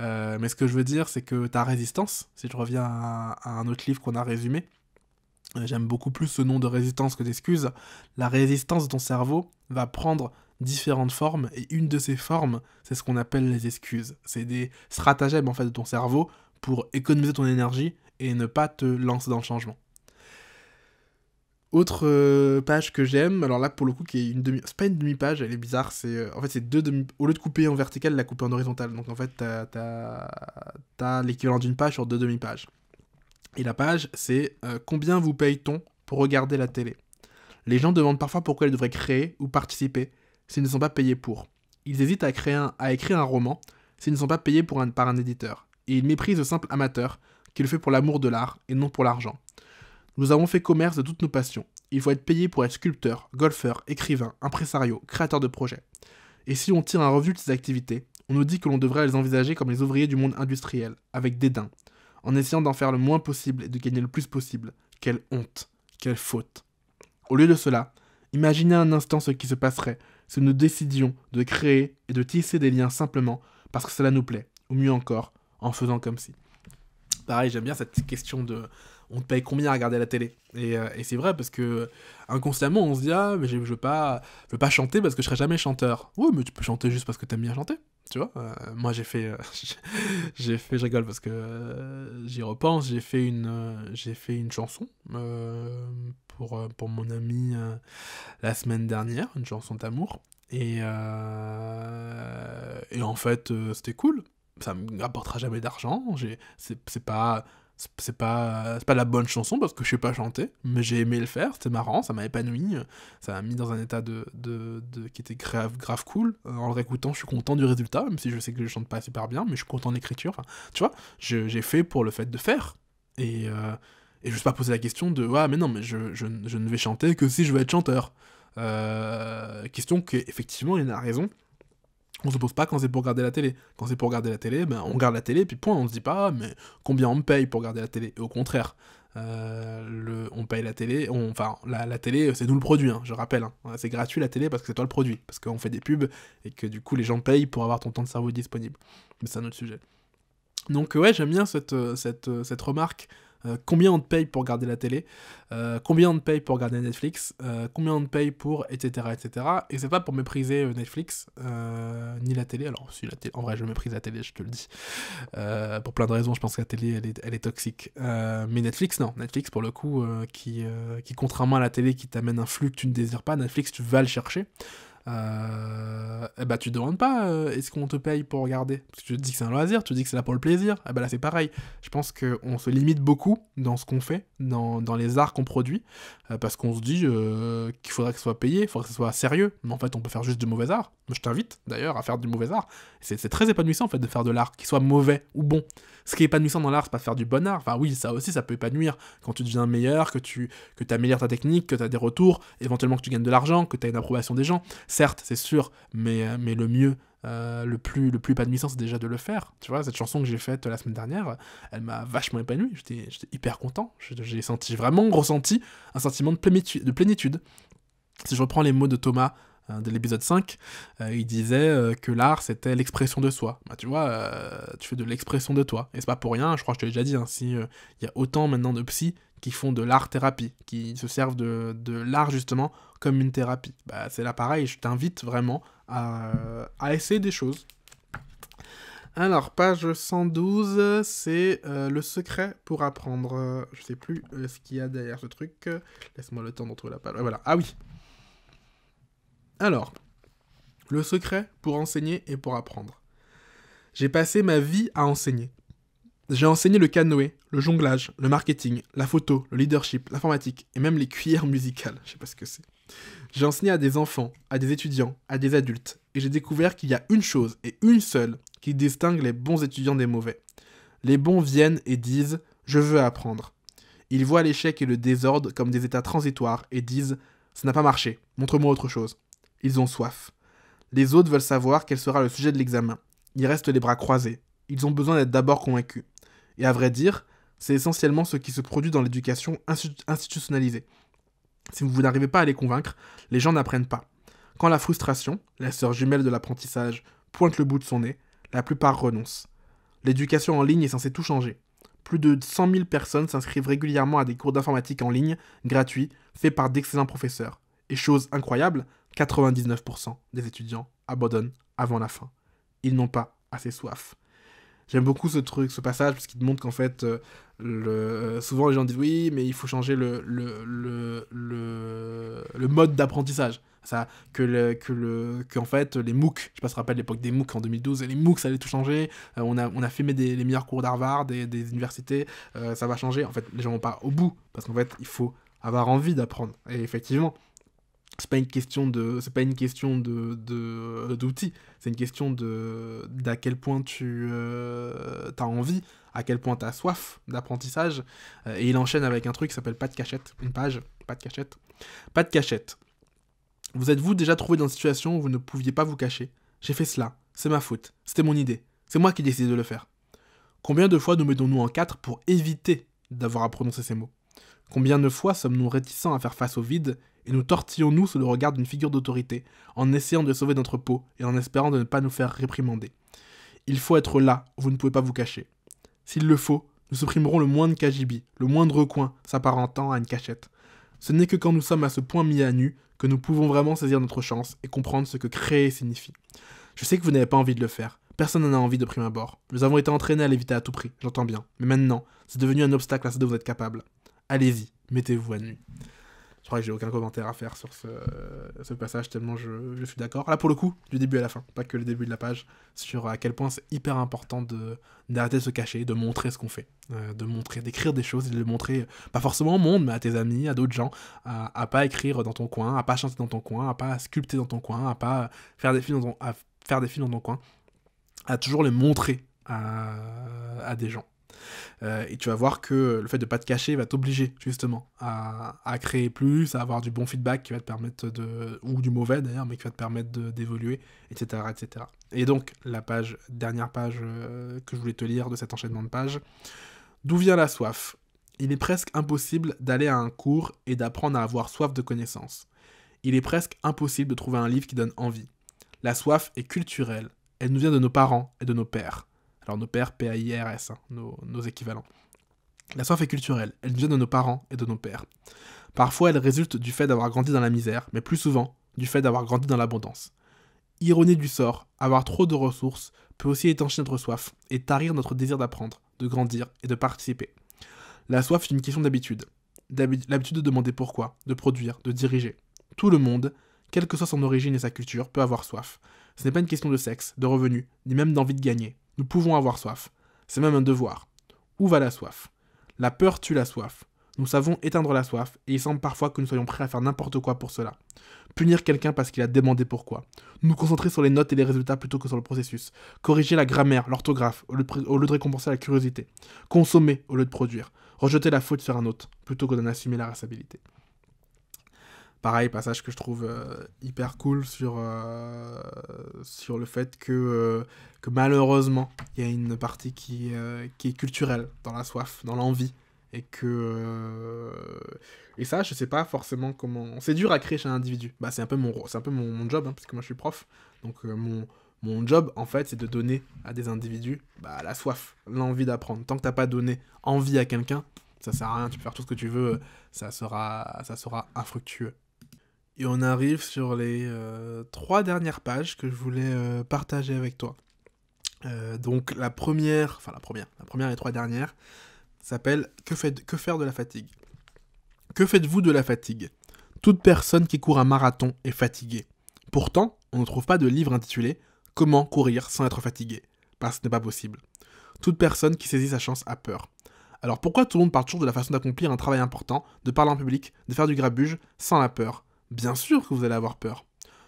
Euh, mais ce que je veux dire, c'est que ta résistance, si je reviens à, un autre livre qu'on a résumé, euh, j'aime beaucoup plus ce nom de résistance que d'excuse, la résistance de ton cerveau va prendre différentes formes, et une de ces formes, c'est ce qu'on appelle les excuses. C'est des stratagèmes en fait de ton cerveau pour économiser ton énergie et ne pas te lancer dans le changement. Autre euh, page que j'aime, alors là pour le coup qui est une demi, c'est pas une demi page, elle est bizarre, c'est euh, en fait c'est deux demi, au lieu de couper en vertical, la couper en horizontal, donc en fait t'as, l'équivalent d'une page sur deux demi pages. Et la page c'est euh, combien vous paye-t-on pour regarder la télé. Les gens demandent parfois pourquoi ils devraient créer ou participer s'ils ne sont pas payés pour. Ils hésitent à, créer un, à écrire un roman s'ils ne sont pas payés par un éditeur. Et ils méprisent le simple amateur qui le fait pour l'amour de l'art et non pour l'argent. Nous avons fait commerce de toutes nos passions. Il faut être payé pour être sculpteur, golfeur, écrivain, impresario, créateur de projets. Et si on tire un revue de ces activités, on nous dit que l'on devrait les envisager comme les ouvriers du monde industriel, avec dédain, en essayant d'en faire le moins possible et de gagner le plus possible. Quelle honte, quelle faute. Au lieu de cela, imaginez un instant ce qui se passerait si nous décidions de créer et de tisser des liens simplement parce que cela nous plaît, ou mieux encore, en faisant comme si. Pareil, j'aime bien cette question de on te paye combien à regarder la télé Et, euh, c'est vrai parce que euh, inconsciemment on se dit ah mais je, veux pas pas chanter parce que je serai jamais chanteur. Oui mais tu peux chanter juste parce que t'aimes bien chanter. Tu vois, euh, moi j'ai fait, [laughs] j'ai fait, je rigole parce que j'y repense, j'ai fait une, j'ai fait une chanson pour, pour mon ami la semaine dernière, une chanson d'amour, et, et en fait c'était cool, ça me rapportera jamais d'argent, c'est pas c'est pas, pas la bonne chanson parce que je sais pas chanter, mais j'ai aimé le faire, c'est marrant, ça m'a épanoui, ça m'a mis dans un état de, de, de, qui était grave, grave cool. Euh, en le réécoutant, je suis content du résultat, même si je sais que je chante pas super bien, mais je suis content de l'écriture. Enfin, tu vois, j'ai fait pour le fait de faire. Et, euh, je ne suis pas poser la question de Ouais, mais non, mais je, ne vais chanter que si je veux être chanteur. Euh, question qu'effectivement, il y en a raison. On se pose pas quand c'est pour regarder la télé. Quand c'est pour regarder la télé, ben, on regarde la télé, puis point, on se dit pas, ah, mais combien on me paye pour regarder la télé au contraire, euh, le, on paye la télé, enfin la, télé c'est nous le produit, hein, je rappelle, hein. c'est gratuit la télé parce que c'est toi le produit, parce qu'on fait des pubs et que du coup les gens payent pour avoir ton temps de cerveau disponible. Mais c'est un autre sujet. Donc ouais, j'aime bien cette, euh, cette, euh, cette remarque euh, combien on te paye pour garder la télé euh, Combien on te paye pour garder Netflix euh, Combien on te paye pour etc etc Et c'est pas pour mépriser Netflix ni la télé. Alors si la télé, en vrai je méprise la télé, je te le dis. pour plein de raisons, je pense que la télé elle est, elle toxique. mais Netflix non, Netflix pour le coup qui qui contrairement à la télé qui t'amène un flux que tu ne désires pas, Netflix tu vas le chercher euh, eh ne ben, te demandes pas euh, est-ce qu'on te paye pour regarder Parce tu te dis que c'est un loisir, tu te dis que c'est là pour le plaisir. Ah ben là, c'est pareil. Je pense qu'on se limite beaucoup dans ce qu'on fait, dans, les arts qu'on produit, euh, parce qu'on se dit euh, qu'il faudrait que ce soit payé, il faudrait que ce soit sérieux. Mais en fait, on peut faire juste du mauvais art. Je t'invite d'ailleurs à faire du mauvais art. C'est très épanouissant en fait de faire de l'art, qui soit mauvais ou bon. Ce qui est épanouissant dans l'art, c'est pas faire du bon art. Enfin oui, ça aussi, ça peut épanouir quand tu deviens meilleur, que tu que améliores ta technique, que tu as des retours, éventuellement que tu gagnes de l'argent, que tu as une approbation des gens. Certes, c'est sûr, mais, euh, mais le mieux, euh, le plus le plus épanouissant, c'est déjà de le faire. Tu vois, cette chanson que j'ai faite euh, la semaine dernière, elle m'a vachement épanoui. J'étais hyper content. J'ai senti vraiment ressenti un sentiment De plénitude. Si je reprends les mots de Thomas euh, de l'épisode 5, euh, il disait euh, que l'art c'était l'expression de soi. Bah, tu vois, tu fais de l'expression de toi. Et c'est pas pour rien, je crois que je te l'ai déjà dit, hein, il y a autant maintenant de psy qui font de l'art-thérapie, qui se servent de, de l'art justement comme une thérapie. Bah, c'est là pareil, je t'invite vraiment à, à, essayer des choses. Alors, page 112, c'est le secret pour apprendre. Je sais plus ce qu'il y a derrière ce truc. Laisse-moi le temps d'en la page. Voilà. Ah oui, alors, le secret pour enseigner et pour apprendre. J'ai passé ma vie à enseigner. J'ai enseigné le canoë, le jonglage, le marketing, la photo, le leadership, l'informatique et même les cuillères musicales. Je sais pas ce que c'est. J'ai enseigné à des enfants, à des étudiants, à des adultes et j'ai découvert qu'il y a une chose et une seule qui distingue les bons étudiants des mauvais. Les bons viennent et disent Je veux apprendre. Ils voient l'échec et le désordre comme des états transitoires et disent Ça n'a pas marché, montre-moi autre chose. Ils ont soif. Les autres veulent savoir quel sera le sujet de l'examen. Ils restent les bras croisés. Ils ont besoin d'être d'abord convaincus. Et à vrai dire, c'est essentiellement ce qui se produit dans l'éducation institutionnalisée. Si vous n'arrivez pas à les convaincre, les gens n'apprennent pas. Quand la frustration, la sœur jumelle de l'apprentissage, pointe le bout de son nez, la plupart renoncent. L'éducation en ligne est censée tout changer. Plus de 100 000 personnes s'inscrivent régulièrement à des cours d'informatique en ligne, gratuits, faits par d'excellents professeurs. Et chose incroyable, 99% des étudiants abandonnent avant la fin. Ils n'ont pas assez soif. J'aime beaucoup ce truc, ce passage, parce qu'il montre qu'en fait, euh, le... Euh, souvent les gens disent oui, mais il faut changer le, mode d'apprentissage. Ça, que fait, les MOOC, je sais pas si tu l'époque des MOOC en 2012, les MOOC, ça allait tout changer. Euh, on, a, on filmé les meilleurs cours d'Harvard, des, universités, ça va changer. En fait, les gens vont pas au bout, parce qu'en fait, il faut avoir envie d'apprendre. Et effectivement, c'est pas une question de c'est pas une question de d'outils c'est une question de d'à quel point tu euh, as envie à quel point tu as soif d'apprentissage euh, et il enchaîne avec un truc qui s'appelle pas de cachette une page pas de cachette pas de cachette vous êtes-vous déjà trouvé dans une situation où vous ne pouviez pas vous cacher j'ai fait cela c'est ma faute c'était mon idée c'est moi qui décidé de le faire combien de fois nous mettons-nous en quatre pour éviter d'avoir à prononcer ces mots Combien de fois sommes-nous réticents à faire face au vide et nous tortillons-nous sous le regard d'une figure d'autorité, en essayant de sauver notre peau et en espérant de ne pas nous faire réprimander. Il faut être là, vous ne pouvez pas vous cacher. S'il le faut, nous supprimerons le moindre cagibi, le moindre coin s'apparentant à une cachette. Ce n'est que quand nous sommes à ce point mis à nu que nous pouvons vraiment saisir notre chance et comprendre ce que créer signifie. Je sais que vous n'avez pas envie de le faire, personne n'en a envie de prime abord. Nous avons été entraînés à l'éviter à tout prix, j'entends bien, mais maintenant, c'est devenu un obstacle à ce dont vous êtes capable. Allez-y, mettez-vous à nu. Je crois que j'ai aucun commentaire à faire sur ce, passage, tellement je, suis d'accord. Là, pour le coup, du début à la fin, pas que le début de la page, sur à quel point c'est hyper important d'arrêter de se cacher, de montrer ce qu'on fait, euh, de montrer, d'écrire des choses, de les montrer, pas forcément au monde, mais à tes amis, à d'autres gens, à, ne pas écrire dans ton coin, à pas chanter dans ton coin, à pas sculpter dans ton coin, à pas faire des films dans ton, à faire des films dans ton coin, à toujours les montrer à des gens. Euh, et tu vas voir que le fait de ne pas te cacher va t'obliger justement à, créer plus, à avoir du bon feedback qui va te permettre de, ou du mauvais d'ailleurs, mais qui va te permettre d'évoluer, etc., etc. Et donc la page, dernière page euh, que je voulais te lire de cet enchaînement de pages, d'où vient la soif Il est presque impossible d'aller à un cours et d'apprendre à avoir soif de connaissances. Il est presque impossible de trouver un livre qui donne envie. La soif est culturelle, elle nous vient de nos parents et de nos pères. Alors nos pères, P-A-I-R-S, hein, nos, nos équivalents. La soif est culturelle, elle vient de nos parents et de nos pères. Parfois, elle résulte du fait d'avoir grandi dans la misère, mais plus souvent, du fait d'avoir grandi dans l'abondance. Ironie du sort, avoir trop de ressources peut aussi étancher notre soif et tarir notre désir d'apprendre, de grandir et de participer. La soif est une question d'habitude. L'habitude de demander pourquoi, de produire, de diriger. Tout le monde, quelle que soit son origine et sa culture, peut avoir soif. Ce n'est pas une question de sexe, de revenus, ni même d'envie de gagner. Nous pouvons avoir soif. C'est même un devoir. Où va la soif La peur tue la soif. Nous savons éteindre la soif, et il semble parfois que nous soyons prêts à faire n'importe quoi pour cela. Punir quelqu'un parce qu'il a demandé pourquoi. Nous concentrer sur les notes et les résultats plutôt que sur le processus. Corriger la grammaire, l'orthographe, au, lieu de récompenser la curiosité. Consommer au lieu de produire. Rejeter la faute sur un autre plutôt que d'en assumer la responsabilité. Pareil, passage que je trouve euh, hyper cool sur, euh, sur le fait que, euh, que malheureusement, il y a une partie qui, qui est culturelle dans la soif, dans l'envie. Et que. et ça, je sais pas forcément comment. C'est dur à créer chez un individu. Bah, c'est un peu mon, un peu mon, job, hein, puisque moi je suis prof. Donc, mon, job, en fait, c'est de donner à des individus bah, la soif, l'envie d'apprendre. Tant que t'as pas donné envie à quelqu'un, ça sert à rien. Tu peux faire tout ce que tu veux, ça sera, ça sera infructueux. Et on arrive sur les euh, trois dernières pages que je voulais euh, partager avec toi. Euh, donc la première, enfin la première, la première et trois dernières s'appelle que, que faire de la fatigue Que faites-vous de la fatigue Toute personne qui court un marathon est fatiguée. Pourtant, on ne trouve pas de livre intitulé Comment courir sans être fatigué Parce que ce n'est pas possible. Toute personne qui saisit sa chance a peur. Alors pourquoi tout le monde parle toujours de la façon d'accomplir un travail important, de parler en public, de faire du grabuge, sans la peur Bien sûr que vous allez avoir peur.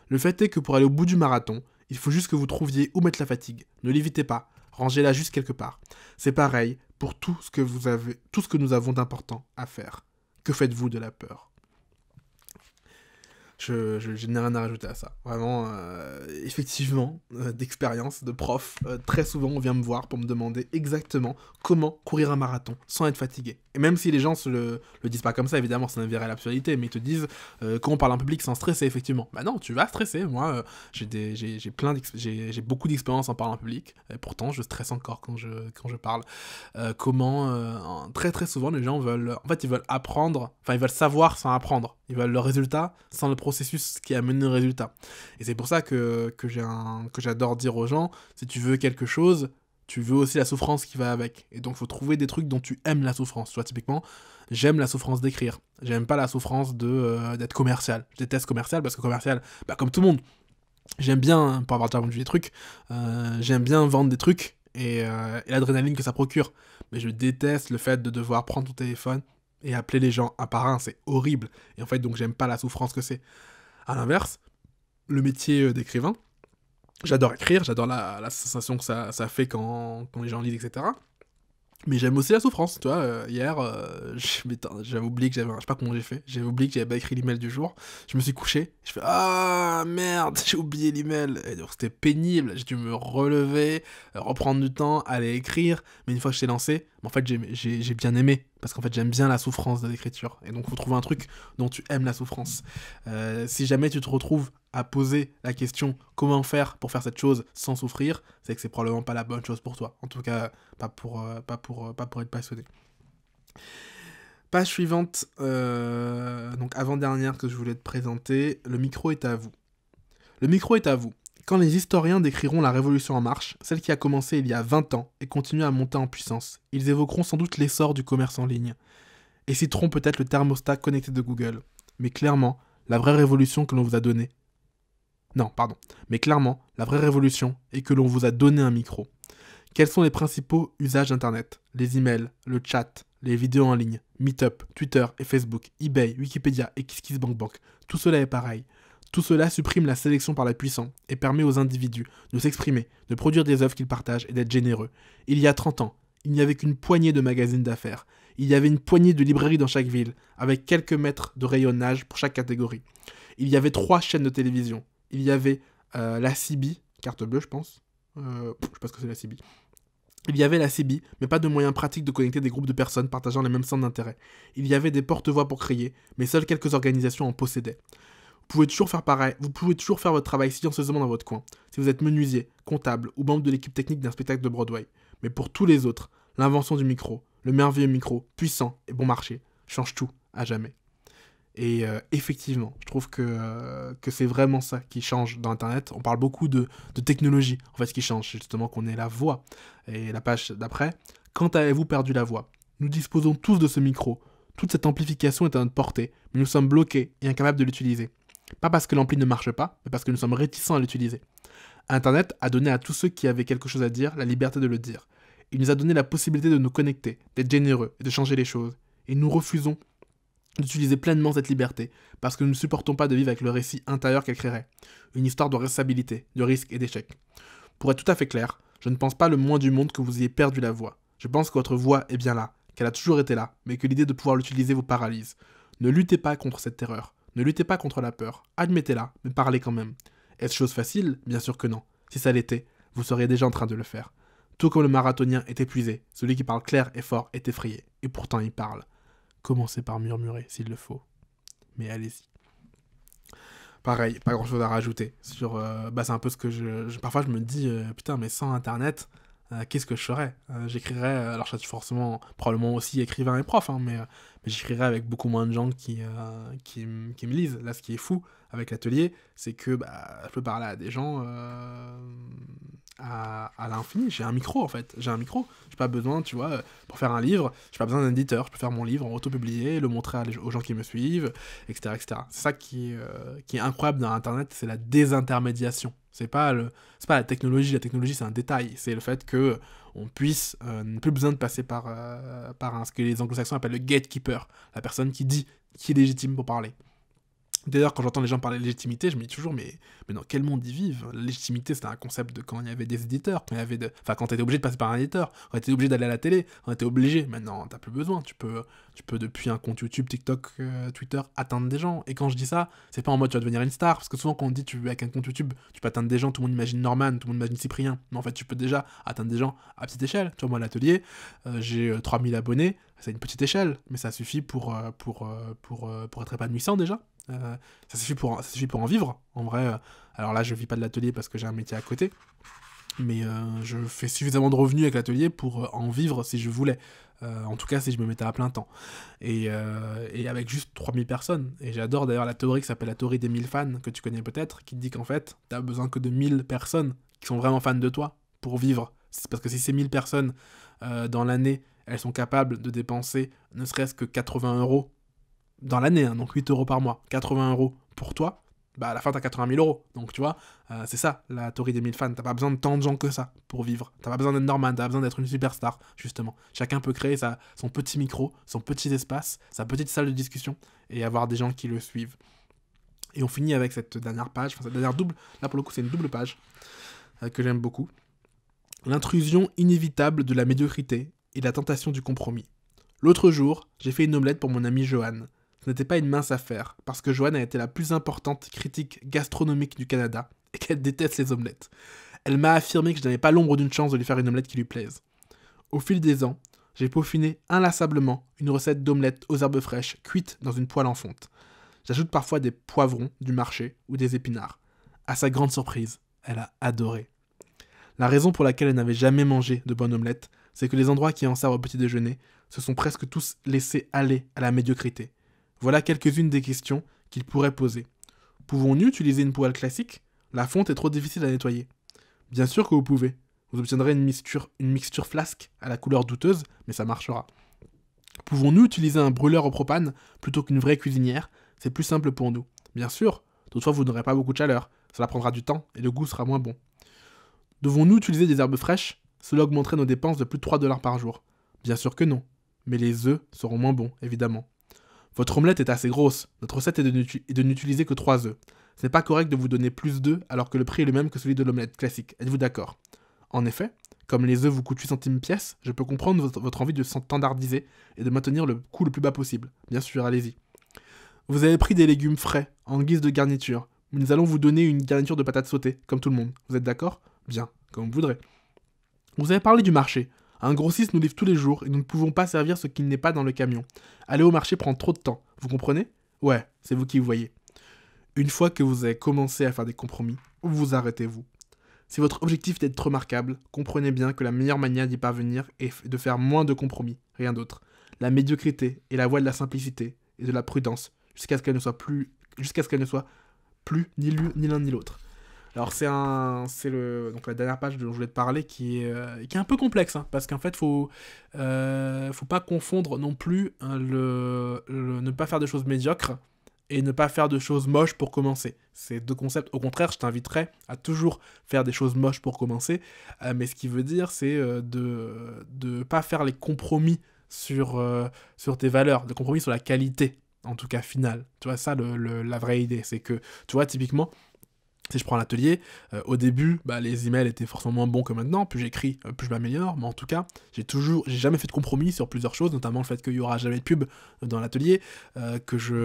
Le fait est que pour aller au bout du marathon, il faut juste que vous trouviez où mettre la fatigue. Ne l'évitez pas, rangez-la juste quelque part. C'est pareil pour tout ce que vous avez, tout ce que nous avons d'important à faire. Que faites-vous de la peur je, n'ai rien à rajouter à ça. Vraiment, euh, effectivement, euh, d'expérience, de prof, euh, très souvent on vient me voir pour me demander exactement comment courir un marathon sans être fatigué. Et même si les gens ne le, disent pas comme ça, évidemment, ça ne à l'absurdité, mais ils te disent quand on parle en public sans stresser, effectivement. Bah non, tu vas stresser. Moi, j'ai j'ai j'ai beaucoup d'expérience en parlant en public, et pourtant je stresse encore quand je, quand je parle. comment très très souvent les gens veulent, en fait, ils veulent apprendre, enfin ils veulent savoir sans apprendre. Ils veulent le résultat sans le processus processus qui amène mené au résultat. Et c'est pour ça que, que j'adore dire aux gens, si tu veux quelque chose, tu veux aussi la souffrance qui va avec. Et donc, il faut trouver des trucs dont tu aimes la souffrance. Tu typiquement, j'aime la souffrance d'écrire. J'aime pas la souffrance de euh, d'être commercial. Je déteste commercial parce que commercial, bah, comme tout le monde, j'aime bien, pour avoir déjà vendu des trucs, euh, j'aime bien vendre des trucs et, euh, et l'adrénaline que ça procure. Mais je déteste le fait de devoir prendre ton téléphone, et appeler les gens un par un, c'est horrible. Et en fait, donc, j'aime pas la souffrance que c'est. À l'inverse, le métier euh, d'écrivain, j'adore écrire, j'adore la, sensation que ça, fait quand, quand, les gens lisent, etc. Mais j'aime aussi la souffrance, tu vois. Euh, hier, euh, [laughs] j'avais oublié que j'avais, je sais pas comment j'ai fait, j'avais oublié que j'avais pas écrit l'email du jour. Je me suis couché, je fais ah merde, [laughs] j'ai oublié l'email. Et donc c'était pénible, j'ai dû me relever, reprendre du temps, aller écrire. Mais une fois que je t'ai lancé, en fait j'ai bien aimé. Parce qu'en fait, j'aime bien la souffrance de l'écriture. Et donc, faut trouver un truc dont tu aimes la souffrance. Euh, si jamais tu te retrouves à poser la question comment faire pour faire cette chose sans souffrir, c'est que c'est probablement pas la bonne chose pour toi. En tout cas, pas pour, euh, pas pour, euh, pas pour être passionné. Page suivante, donc avant-dernière que je voulais te présenter, le micro est à vous. Le micro est à vous. Quand les historiens décriront la Révolution en marche, celle qui a commencé il y a 20 ans et continue à monter en puissance, ils évoqueront sans doute l'essor du commerce en ligne, et citeront peut-être le thermostat connecté de Google. Mais clairement, la vraie révolution que l'on vous a donnée... Non, pardon. Mais clairement, la vraie révolution est que l'on vous a donné un micro. Quels sont les principaux usages d'Internet Les emails, le chat, les vidéos en ligne, Meetup, Twitter et Facebook, eBay, Wikipédia et KissKissBankBank. Tout cela est pareil. Tout cela supprime la sélection par la puissance et permet aux individus de s'exprimer, de produire des œuvres qu'ils partagent et d'être généreux. Il y a 30 ans, il n'y avait qu'une poignée de magazines d'affaires. Il y avait une poignée de librairies dans chaque ville, avec quelques mètres de rayonnage pour chaque catégorie. Il y avait trois chaînes de télévision. Il y avait euh, la Cib, carte bleue je pense. Euh, je sais pas ce que c'est la Cib. Il y avait la CB, mais pas de moyens pratiques de connecter des groupes de personnes partageant les mêmes centres d'intérêt. Il y avait des porte-voix pour créer, mais seules quelques organisations en possédaient. Vous pouvez toujours faire pareil, vous pouvez toujours faire votre travail silencieusement dans votre coin, si vous êtes menuisier, comptable ou membre de l'équipe technique d'un spectacle de Broadway. Mais pour tous les autres, l'invention du micro, le merveilleux micro, puissant et bon marché, change tout, à jamais. Et euh, effectivement, je trouve euh, que, c'est vraiment ça qui change dans Internet. On parle beaucoup de, de technologie, en fait, ce qui change, c'est justement qu'on ait la voix. Et la page d'après, quand avez-vous perdu la voix Nous disposons tous de ce micro. Toute cette amplification est à notre portée, mais nous sommes bloqués et incapables de l'utiliser. Pas parce que l'ampli ne marche pas, mais parce que nous sommes réticents à l'utiliser. Internet a donné à tous ceux qui avaient quelque chose à dire la liberté de le dire. Il nous a donné la possibilité de nous connecter, d'être généreux et de changer les choses. Et nous refusons d'utiliser pleinement cette liberté, parce que nous ne supportons pas de vivre avec le récit intérieur qu'elle créerait. Une histoire de responsabilité, de risque et d'échec. Pour être tout à fait clair, je ne pense pas le moins du monde que vous ayez perdu la voix. Je pense que votre voix est bien là, qu'elle a toujours été là, mais que l'idée de pouvoir l'utiliser vous paralyse. Ne luttez pas contre cette terreur. Ne luttez pas contre la peur, admettez-la, mais parlez quand même. Est-ce chose facile Bien sûr que non. Si ça l'était, vous seriez déjà en train de le faire. Tout comme le marathonien est épuisé, celui qui parle clair et fort est effrayé, et pourtant il parle. Commencez par murmurer s'il le faut. Mais allez-y. Pareil, pas grand chose à rajouter. Sur, euh, bah, c'est un peu ce que je, Parfois je me dis, euh, putain, mais sans internet, euh, qu'est-ce que je ferais euh, J'écrirais, euh, alors je suis forcément, probablement aussi écrivain et prof, hein, mais, mais j'écrirais avec beaucoup moins de gens qui, qui, qui, me lisent. Là, ce qui est fou avec l'atelier, c'est que bah, je peux parler à des gens à, à l'infini. J'ai un micro, en fait. J'ai un micro. J'ai pas besoin, tu vois, pour faire un livre, n'ai pas besoin d'un éditeur. Je peux faire mon livre en auto le montrer aux gens qui me suivent, etc. C'est ça qui, qui est incroyable dans Internet, c'est la désintermédiation. C'est pas pas la technologie. La technologie, c'est un détail. C'est le fait que on puisse, euh, plus besoin de passer par, euh, par ce que les anglo-saxons appellent le gatekeeper, la personne qui dit, qui est légitime pour parler. D'ailleurs, quand j'entends les gens parler de légitimité, je me dis toujours, mais, mais dans quel monde ils vivent La légitimité, c'est un concept de quand il y avait des éditeurs, quand il y avait de... Enfin, quand t'étais obligé de passer par un éditeur, quand t'étais obligé d'aller à la télé, quand t'étais obligé. Maintenant, t'as plus besoin. Tu peux, tu peux, depuis un compte YouTube, TikTok, euh, Twitter, atteindre des gens. Et quand je dis ça, c'est pas en mode tu vas devenir une star, parce que souvent, quand on dit tu, avec un compte YouTube, tu peux atteindre des gens, tout le monde imagine Norman, tout le monde imagine Cyprien. Mais en fait, tu peux déjà atteindre des gens à petite échelle. Tu vois, moi, à l'atelier, euh, j'ai 3000 euh, abonnés, c'est une petite échelle, mais ça suffit pour, pour, pour, pour être épanouissant déjà. Euh, ça, suffit pour, suffit pour en vivre, en vrai. Alors là, je vis pas de l'atelier parce que j'ai un métier à côté. Mais euh, je fais suffisamment de revenus avec l'atelier pour euh, en vivre si je voulais. en tout cas, si je me mettais à plein temps. Et, avec juste 3000 personnes. Et j'adore d'ailleurs la théorie qui s'appelle la théorie des 1000 fans, que tu connais peut-être, qui dit qu'en fait, tu t'as besoin que de 1000 personnes qui sont vraiment fans de toi pour vivre. Parce que si ces 1000 personnes, dans l'année, elles sont capables de dépenser ne serait-ce que 80 euros dans l'année, hein, donc 8 euros par mois, 80 euros pour toi, bah à la fin t'as 80 000 euros. Donc tu vois, euh, c'est ça la théorie des 1000 fans. T'as pas besoin de tant de gens que ça pour vivre. T'as pas besoin d'être Norman, t'as besoin d'être une superstar, justement. Chacun peut créer sa, son petit micro, son petit espace, sa petite salle de discussion et avoir des gens qui le suivent. Et on finit avec cette dernière page, enfin cette dernière double, là pour le coup c'est une double page euh, que j'aime beaucoup. L'intrusion inévitable de la médiocrité et la tentation du compromis. L'autre jour, j'ai fait une omelette pour mon ami Johan ce n'était pas une mince affaire, parce que Joanne a été la plus importante critique gastronomique du Canada et qu'elle déteste les omelettes. Elle m'a affirmé que je n'avais pas l'ombre d'une chance de lui faire une omelette qui lui plaise. Au fil des ans, j'ai peaufiné inlassablement une recette d'omelette aux herbes fraîches cuite dans une poêle en fonte. J'ajoute parfois des poivrons du marché ou des épinards. À sa grande surprise, elle a adoré. La raison pour laquelle elle n'avait jamais mangé de bonne omelette, c'est que les endroits qui en servent au petit déjeuner se sont presque tous laissés aller à la médiocrité. Voilà quelques-unes des questions qu'il pourrait poser. Pouvons-nous utiliser une poêle classique La fonte est trop difficile à nettoyer. Bien sûr que vous pouvez. Vous obtiendrez une mixture, une mixture flasque à la couleur douteuse, mais ça marchera. Pouvons-nous utiliser un brûleur au propane plutôt qu'une vraie cuisinière C'est plus simple pour nous. Bien sûr, toutefois vous n'aurez pas beaucoup de chaleur, cela prendra du temps et le goût sera moins bon. Devons-nous utiliser des herbes fraîches Cela augmenterait nos dépenses de plus de 3 dollars par jour. Bien sûr que non, mais les œufs seront moins bons, évidemment. Votre omelette est assez grosse, notre recette est de n'utiliser que 3 œufs. Ce n'est pas correct de vous donner plus d'œufs alors que le prix est le même que celui de l'omelette classique, êtes-vous d'accord En effet, comme les œufs vous coûtent 8 centimes pièce, je peux comprendre votre, envie de standardiser et de maintenir le coût le plus bas possible. Bien sûr, allez-y. Vous avez pris des légumes frais, en guise de garniture. Nous allons vous donner une garniture de patates sautées, comme tout le monde. Vous êtes d'accord Bien, comme vous voudrez. Vous avez parlé du marché. Un grossiste nous livre tous les jours et nous ne pouvons pas servir ce qui n'est pas dans le camion. Aller au marché prend trop de temps, vous comprenez Ouais, c'est vous qui voyez. Une fois que vous avez commencé à faire des compromis, vous arrêtez-vous. Si votre objectif est d'être remarquable, comprenez bien que la meilleure manière d'y parvenir est de faire moins de compromis, rien d'autre. La médiocrité est la voie de la simplicité et de la prudence, jusqu'à ce qu'elle ne soit plus, jusqu'à ce qu'elle ne soit plus ni l'un ni l'autre. Alors c'est un, c'est le donc la dernière page dont je voulais te parler qui est euh, un peu complexe hein, parce qu'en fait faut euh, faut pas confondre non plus hein, le, ne pas faire de choses médiocres et ne pas faire de choses moches pour commencer. Ces deux concepts. Au contraire, je t'inviterais à toujours faire des choses moches pour commencer, euh, mais ce qui veut dire c'est euh, de ne pas faire les compromis sur sur tes valeurs, de compromis sur la qualité en tout cas finale. Tu vois ça la vraie idée, c'est que tu vois typiquement si je prends l'atelier, euh, au début, bah, les emails étaient forcément moins bons que maintenant, plus j'écris, euh, plus je m'améliore, mais en tout cas, j'ai toujours, j'ai jamais fait de compromis sur plusieurs choses, notamment le fait qu'il n'y aura jamais de pub dans l'atelier, euh, que je,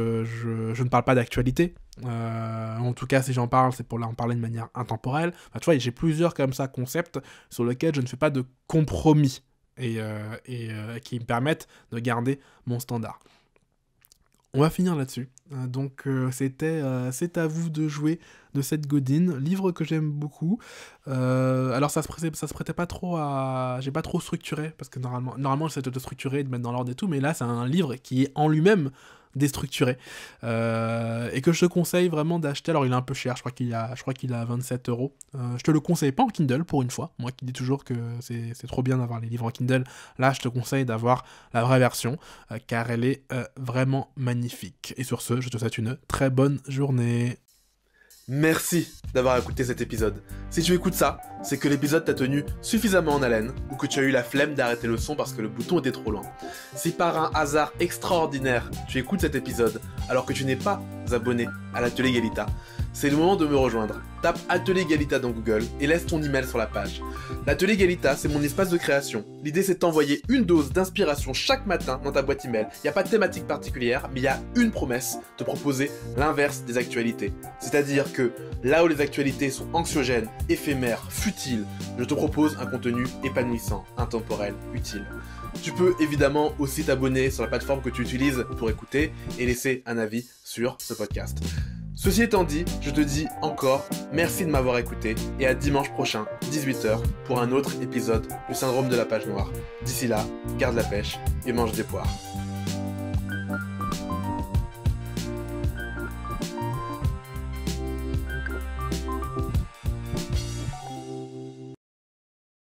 ne parle pas d'actualité. en tout cas, si j'en parle, c'est pour en parler de manière intemporelle. Bah, tu vois, j'ai plusieurs comme ça concepts sur lesquels je ne fais pas de compromis et qui me permettent de garder mon standard. On va finir là-dessus. Euh, donc euh, c'était euh, C'est à vous de jouer de cette Godin, livre que j'aime beaucoup. alors ça se, prêtait, ça se prêtait pas trop à... J'ai pas trop structuré, parce que normalement, normalement j'essaie de structurer, de mettre dans l'ordre et tout, mais là c'est un livre qui est en lui-même déstructuré. Euh, et que je te conseille vraiment d'acheter. Alors, il est un peu cher, je crois qu'il a, je crois qu'il a 27 euros. Euh, je te le conseille pas en Kindle pour une fois. Moi qui dis toujours que c'est trop bien d'avoir les livres en Kindle, là, je te conseille d'avoir la vraie version euh, car elle est vraiment magnifique. Et sur ce, je te souhaite une très bonne journée. Merci d'avoir écouté cet épisode. Si tu écoutes ça, c'est que l'épisode t'a tenu suffisamment en haleine ou que tu as eu la flemme d'arrêter le son parce que le bouton était trop loin. Si par un hasard extraordinaire, tu écoutes cet épisode alors que tu n'es pas abonné à l'atelier Galita, c'est le moment de me rejoindre. Tape Atelier Galita dans Google et laisse ton email sur la page. L'Atelier Galita, c'est mon espace de création. L'idée, c'est d'envoyer une dose d'inspiration chaque matin dans ta boîte email. Il n'y a pas de thématique particulière, mais il y a une promesse te proposer l'inverse des actualités. C'est-à-dire que là où les actualités sont anxiogènes, éphémères, futiles, je te propose un contenu épanouissant, intemporel, utile. Tu peux évidemment aussi t'abonner sur la plateforme que tu utilises pour écouter et laisser un avis sur ce podcast. Ceci étant dit, je te dis encore merci de m'avoir écouté et à dimanche prochain, 18h, pour un autre épisode du syndrome de la page noire. D'ici là, garde la pêche et mange des poires.